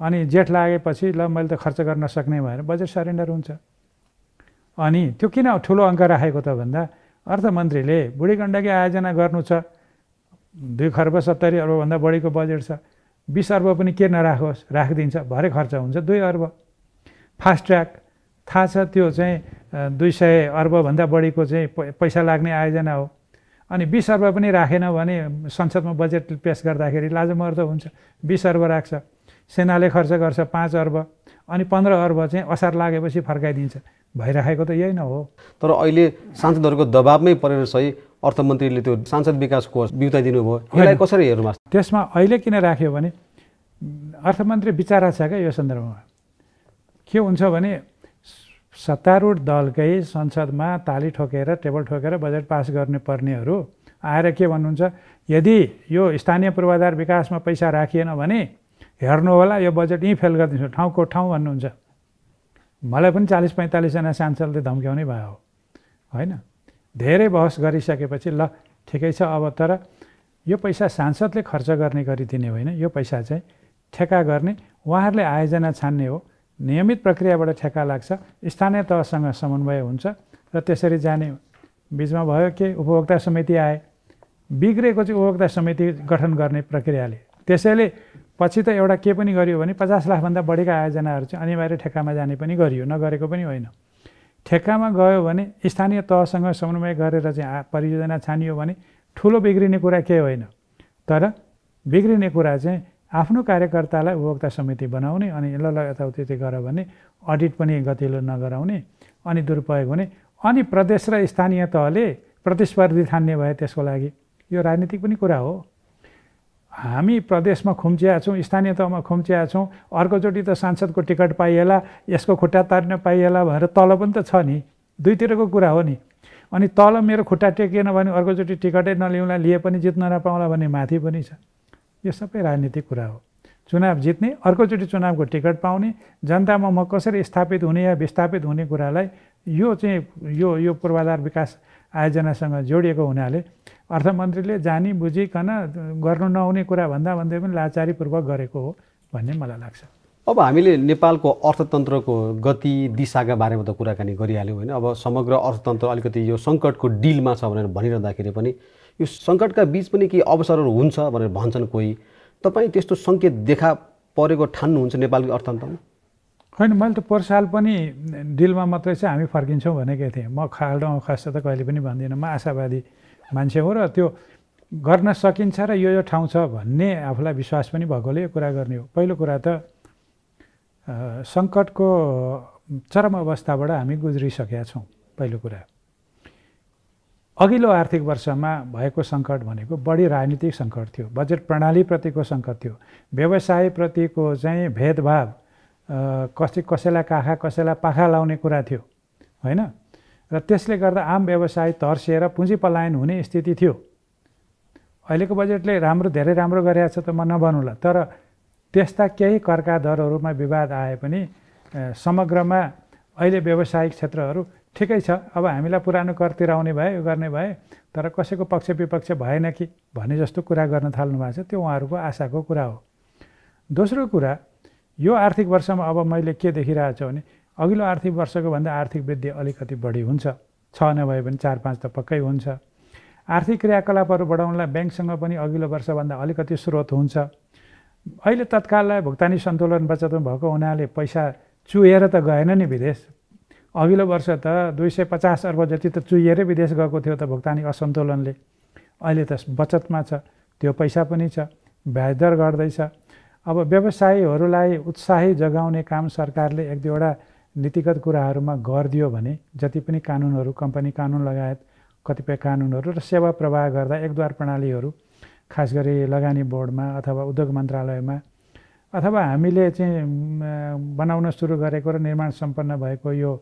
अनि जेठ लागेपछि ल मैले त खर्च गर्न सक्ने भएर बजेट सरेन्डर हुन्छ अनि त्यो किन ठुलो अङ्क राखेको त भन्दा अर्थमन्त्रीले बुढी गण्डकी आयोजना गर्नु छ दुई खर्ब सत्तरी अर्बभन्दा बढीको बजेट छ बिस अर्ब पनि के नराखोस् राखिदिन्छ भरे खर्च हुन्छ दुई अर्ब फास्ट ट्र्याक थाहा छ त्यो चाहिँ दुई सय अर्बभन्दा बढीको चाहिँ पैसा लाग्ने आयोजना हो अनि बिस अर्ब पनि राखेन भने संसदमा बजेट पेस गर्दाखेरि लाजमर्दो हुन्छ बिस अर्ब राख्छ सेनाले खर्च गर्छ पाँच अर्ब अनि पन्ध्र अर्ब चाहिँ असार लागेपछि फर्काइदिन्छ भइराखेको त यही न हो तर अहिले सांसदहरूको दबाबमै परेर सही अर्थमन्त्रीले त्यो सांसद विकास कोष बिउताइदिनु भयो यसलाई कसरी हेर्नुहोस् त्यसमा अहिले किन राख्यो भने अर्थमन्त्री विचारा छ क्या यो सन्दर्भमा के हुन्छ भने सत्तारूढ दलकै संसदमा ताली ठोकेर टेबल ठोकेर बजेट पास गर्ने पर्नेहरू आएर के भन्नुहुन्छ यदि यो स्थानीय पूर्वाधार विकासमा पैसा राखिएन भने हेर्नु होला यो बजेट यहीँ फेल गरिदिन्छु ठाउँको ठाउँ भन्नुहुन्छ मलाई पनि चालिस पैँतालिसजना सांसदले धम्क्याउनै भयो हो होइन धेरै बहस गरिसकेपछि ल ठिकै छ अब तर यो पैसा सांसदले खर्च गर्ने गरिदिने होइन यो पैसा चाहिँ ठेका गर्ने उहाँहरूले आयोजना छान्ने हो नियमित प्रक्रियाबाट ठेका लाग्छ स्थानीय तहसँग समन्वय हुन्छ र त्यसरी जाने बिचमा भयो के उपभोक्ता समिति आए बिग्रेको चाहिँ उपभोक्ता समिति गठन गर्ने प्रक्रियाले त्यसैले पछि त एउटा के पनि गरियो भने पचास लाखभन्दा बढीका आयोजनाहरू चाहिँ अनिवार्य ठेक्कामा जाने पनि गरियो नगरेको पनि होइन ठेक्कामा गयो भने स्थानीय तहसँग समन्वय गरेर चाहिँ परियोजना छानियो भने ठुलो बिग्रिने कुरा केही होइन तर बिग्रिने कुरा चाहिँ आफ्नो कार्यकर्तालाई उपभोक्ता समिति बनाउने अनि ल ल यताउति गर्यो भने अडिट पनि गतिलो नगराउने अनि दुरुपयोग हुने अनि प्रदेश र स्थानीय तहले प्रतिस्पर्धी ठान्ने भए त्यसको लागि यो राजनीतिक पनि कुरा हो हामी प्रदेशमा खुम्चिया छौँ स्थानीय तहमा खुम्चिया छौँ अर्कोचोटि त सांसदको टिकट पाइएला यसको खुट्टा तार्न पाइएला भनेर तल पनि त छ नि दुईतिरको कुरा हो नि अनि तल मेरो खुट्टा टेकिएन भने अर्कोचोटि टिकटै नलिउँला लिए पनि जित्न नपाउँला भन्ने माथि पनि छ यो सबै राजनीतिक कुरा हो चुनाव जित्ने अर्कोचोटि चुनावको टिकट पाउने जनतामा म कसरी स्थापित हुने या विस्थापित हुने कुरालाई यो चाहिँ यो यो पूर्वाधार विकास आयोजनासँग जोडिएको हुनाले अर्थमन्त्रीले जानी बुझिकन गर्नु नहुने कुरा भन्दा भन्दै पनि लाचारीपूर्वक गरेको हो भन्ने मलाई लाग्छ अब हामीले नेपालको अर्थतन्त्रको गति दिशाका बारेमा त कुराकानी गरिहाल्यौँ होइन अब समग्र अर्थतन्त्र अलिकति यो सङ्कटको डिलमा छ भनेर भनिरहँदाखेरि पनि यो सङ्कटका बिच पनि केही अवसरहरू हुन्छ भनेर भन्छन् कोही तपाईँ त्यस्तो सङ्केत देखा परेको ठान्नुहुन्छ नेपालको अर्थतन्त्रमा होइन मैले त पोहोर साल पनि डिलमा मात्रै चाहिँ हामी फर्किन्छौँ भनेकै थिएँ म खाल्डो खास त कहिले पनि भन्दिनँ म आशावादी मान्छे हो र त्यो गर्न सकिन्छ र यो यो ठाउँ छ भन्ने आफूलाई विश्वास पनि भएकोले यो कुरा गर्ने हो पहिलो कुरा त सङ्कटको चरम अवस्थाबाट हामी गुज्रिसकेका छौँ पहिलो कुरा अघिल्लो आर्थिक वर्षमा भएको सङ्कट भनेको बढी राजनीतिक सङ्कट थियो बजेट प्रणालीप्रतिको सङ्कट थियो व्यवसायप्रतिको चाहिँ भेदभाव कसै कसैलाई काखा कसैलाई पाखा लाउने कुरा थियो होइन र त्यसले गर्दा आम व्यवसाय तर्सिएर पुँजी पलायन हुने स्थिति थियो अहिलेको बजेटले राम्रो धेरै राम्रो गरेको छ त म नभनौँला तर त्यस्ता केही कर्का दरहरूमा विवाद आए पनि समग्रमा अहिले व्यवसायिक क्षेत्रहरू ठिकै छ अब हामीलाई पुरानो कर तिराउने भए यो गर्ने भए तर कसैको पक्ष विपक्ष भएन कि भन्ने जस्तो कुरा गर्न थाल्नु भएको छ त्यो उहाँहरूको आशाको कुरा हो दोस्रो कुरा यो आर्थिक वर्षमा अब मैले के देखिरहेको छु भने अघिल्लो आर्थिक वर्षको भन्दा आर्थिक वृद्धि अलिकति बढी हुन्छ छ नभए पनि चार पाँच त पक्कै हुन्छ आर्थिक क्रियाकलापहरू बढाउनलाई ब्याङ्कसँग पनि अघिल्लो वर्षभन्दा अलिकति स्रोत हुन्छ अहिले तत्काललाई भुक्तानी सन्तुलन बचतमा भएको हुनाले पैसा चुहेर त गएन नि विदेश अघिल्लो वर्ष त दुई सय पचास अर्ब जति त चुहिएरै विदेश गएको थियो त भुक्तानी असन्तुलनले अहिले त बचतमा छ त्यो पैसा पनि छ ब्याज दर घट्दैछ अब व्यवसायीहरूलाई उत्साही जगाउने काम सरकारले एक दुईवटा नीतिगत कुराहरूमा गरिदियो भने जति पनि कानुनहरू कम्पनी कानुन लगायत कतिपय कानुनहरू र सेवा प्रवाह गर्दा एकद्वार प्रणालीहरू खास गरी लगानी बोर्डमा अथवा उद्योग मन्त्रालयमा अथवा हामीले चाहिँ बनाउन सुरु गरेको र निर्माण सम्पन्न भएको यो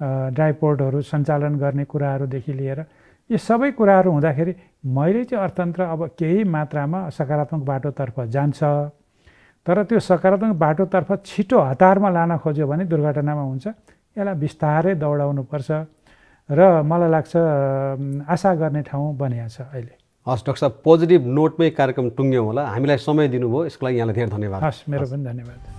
ड्राई ड्राइपोर्टहरू सञ्चालन गर्ने कुराहरूदेखि लिएर यी सबै कुराहरू हुँदाखेरि मैले चाहिँ अर्थतन्त्र अब केही मात्रामा सकारात्मक बाटोतर्फ जान्छ तर त्यो सकारात्मक बाटोतर्फ छिटो हतारमा लान खोज्यो भने दुर्घटनामा हुन्छ यसलाई बिस्तारै दौडाउनुपर्छ र मलाई लाग्छ आशा गर्ने ठाउँ बनिया छ अहिले हस् डक्टर साहब पोजिटिभ नोटमै कार्यक्रम टुङ्ग्यौँ होला हामीलाई समय दिनुभयो यसको लागि यहाँलाई धेरै धन्यवाद हस् मेरो पनि धन्यवाद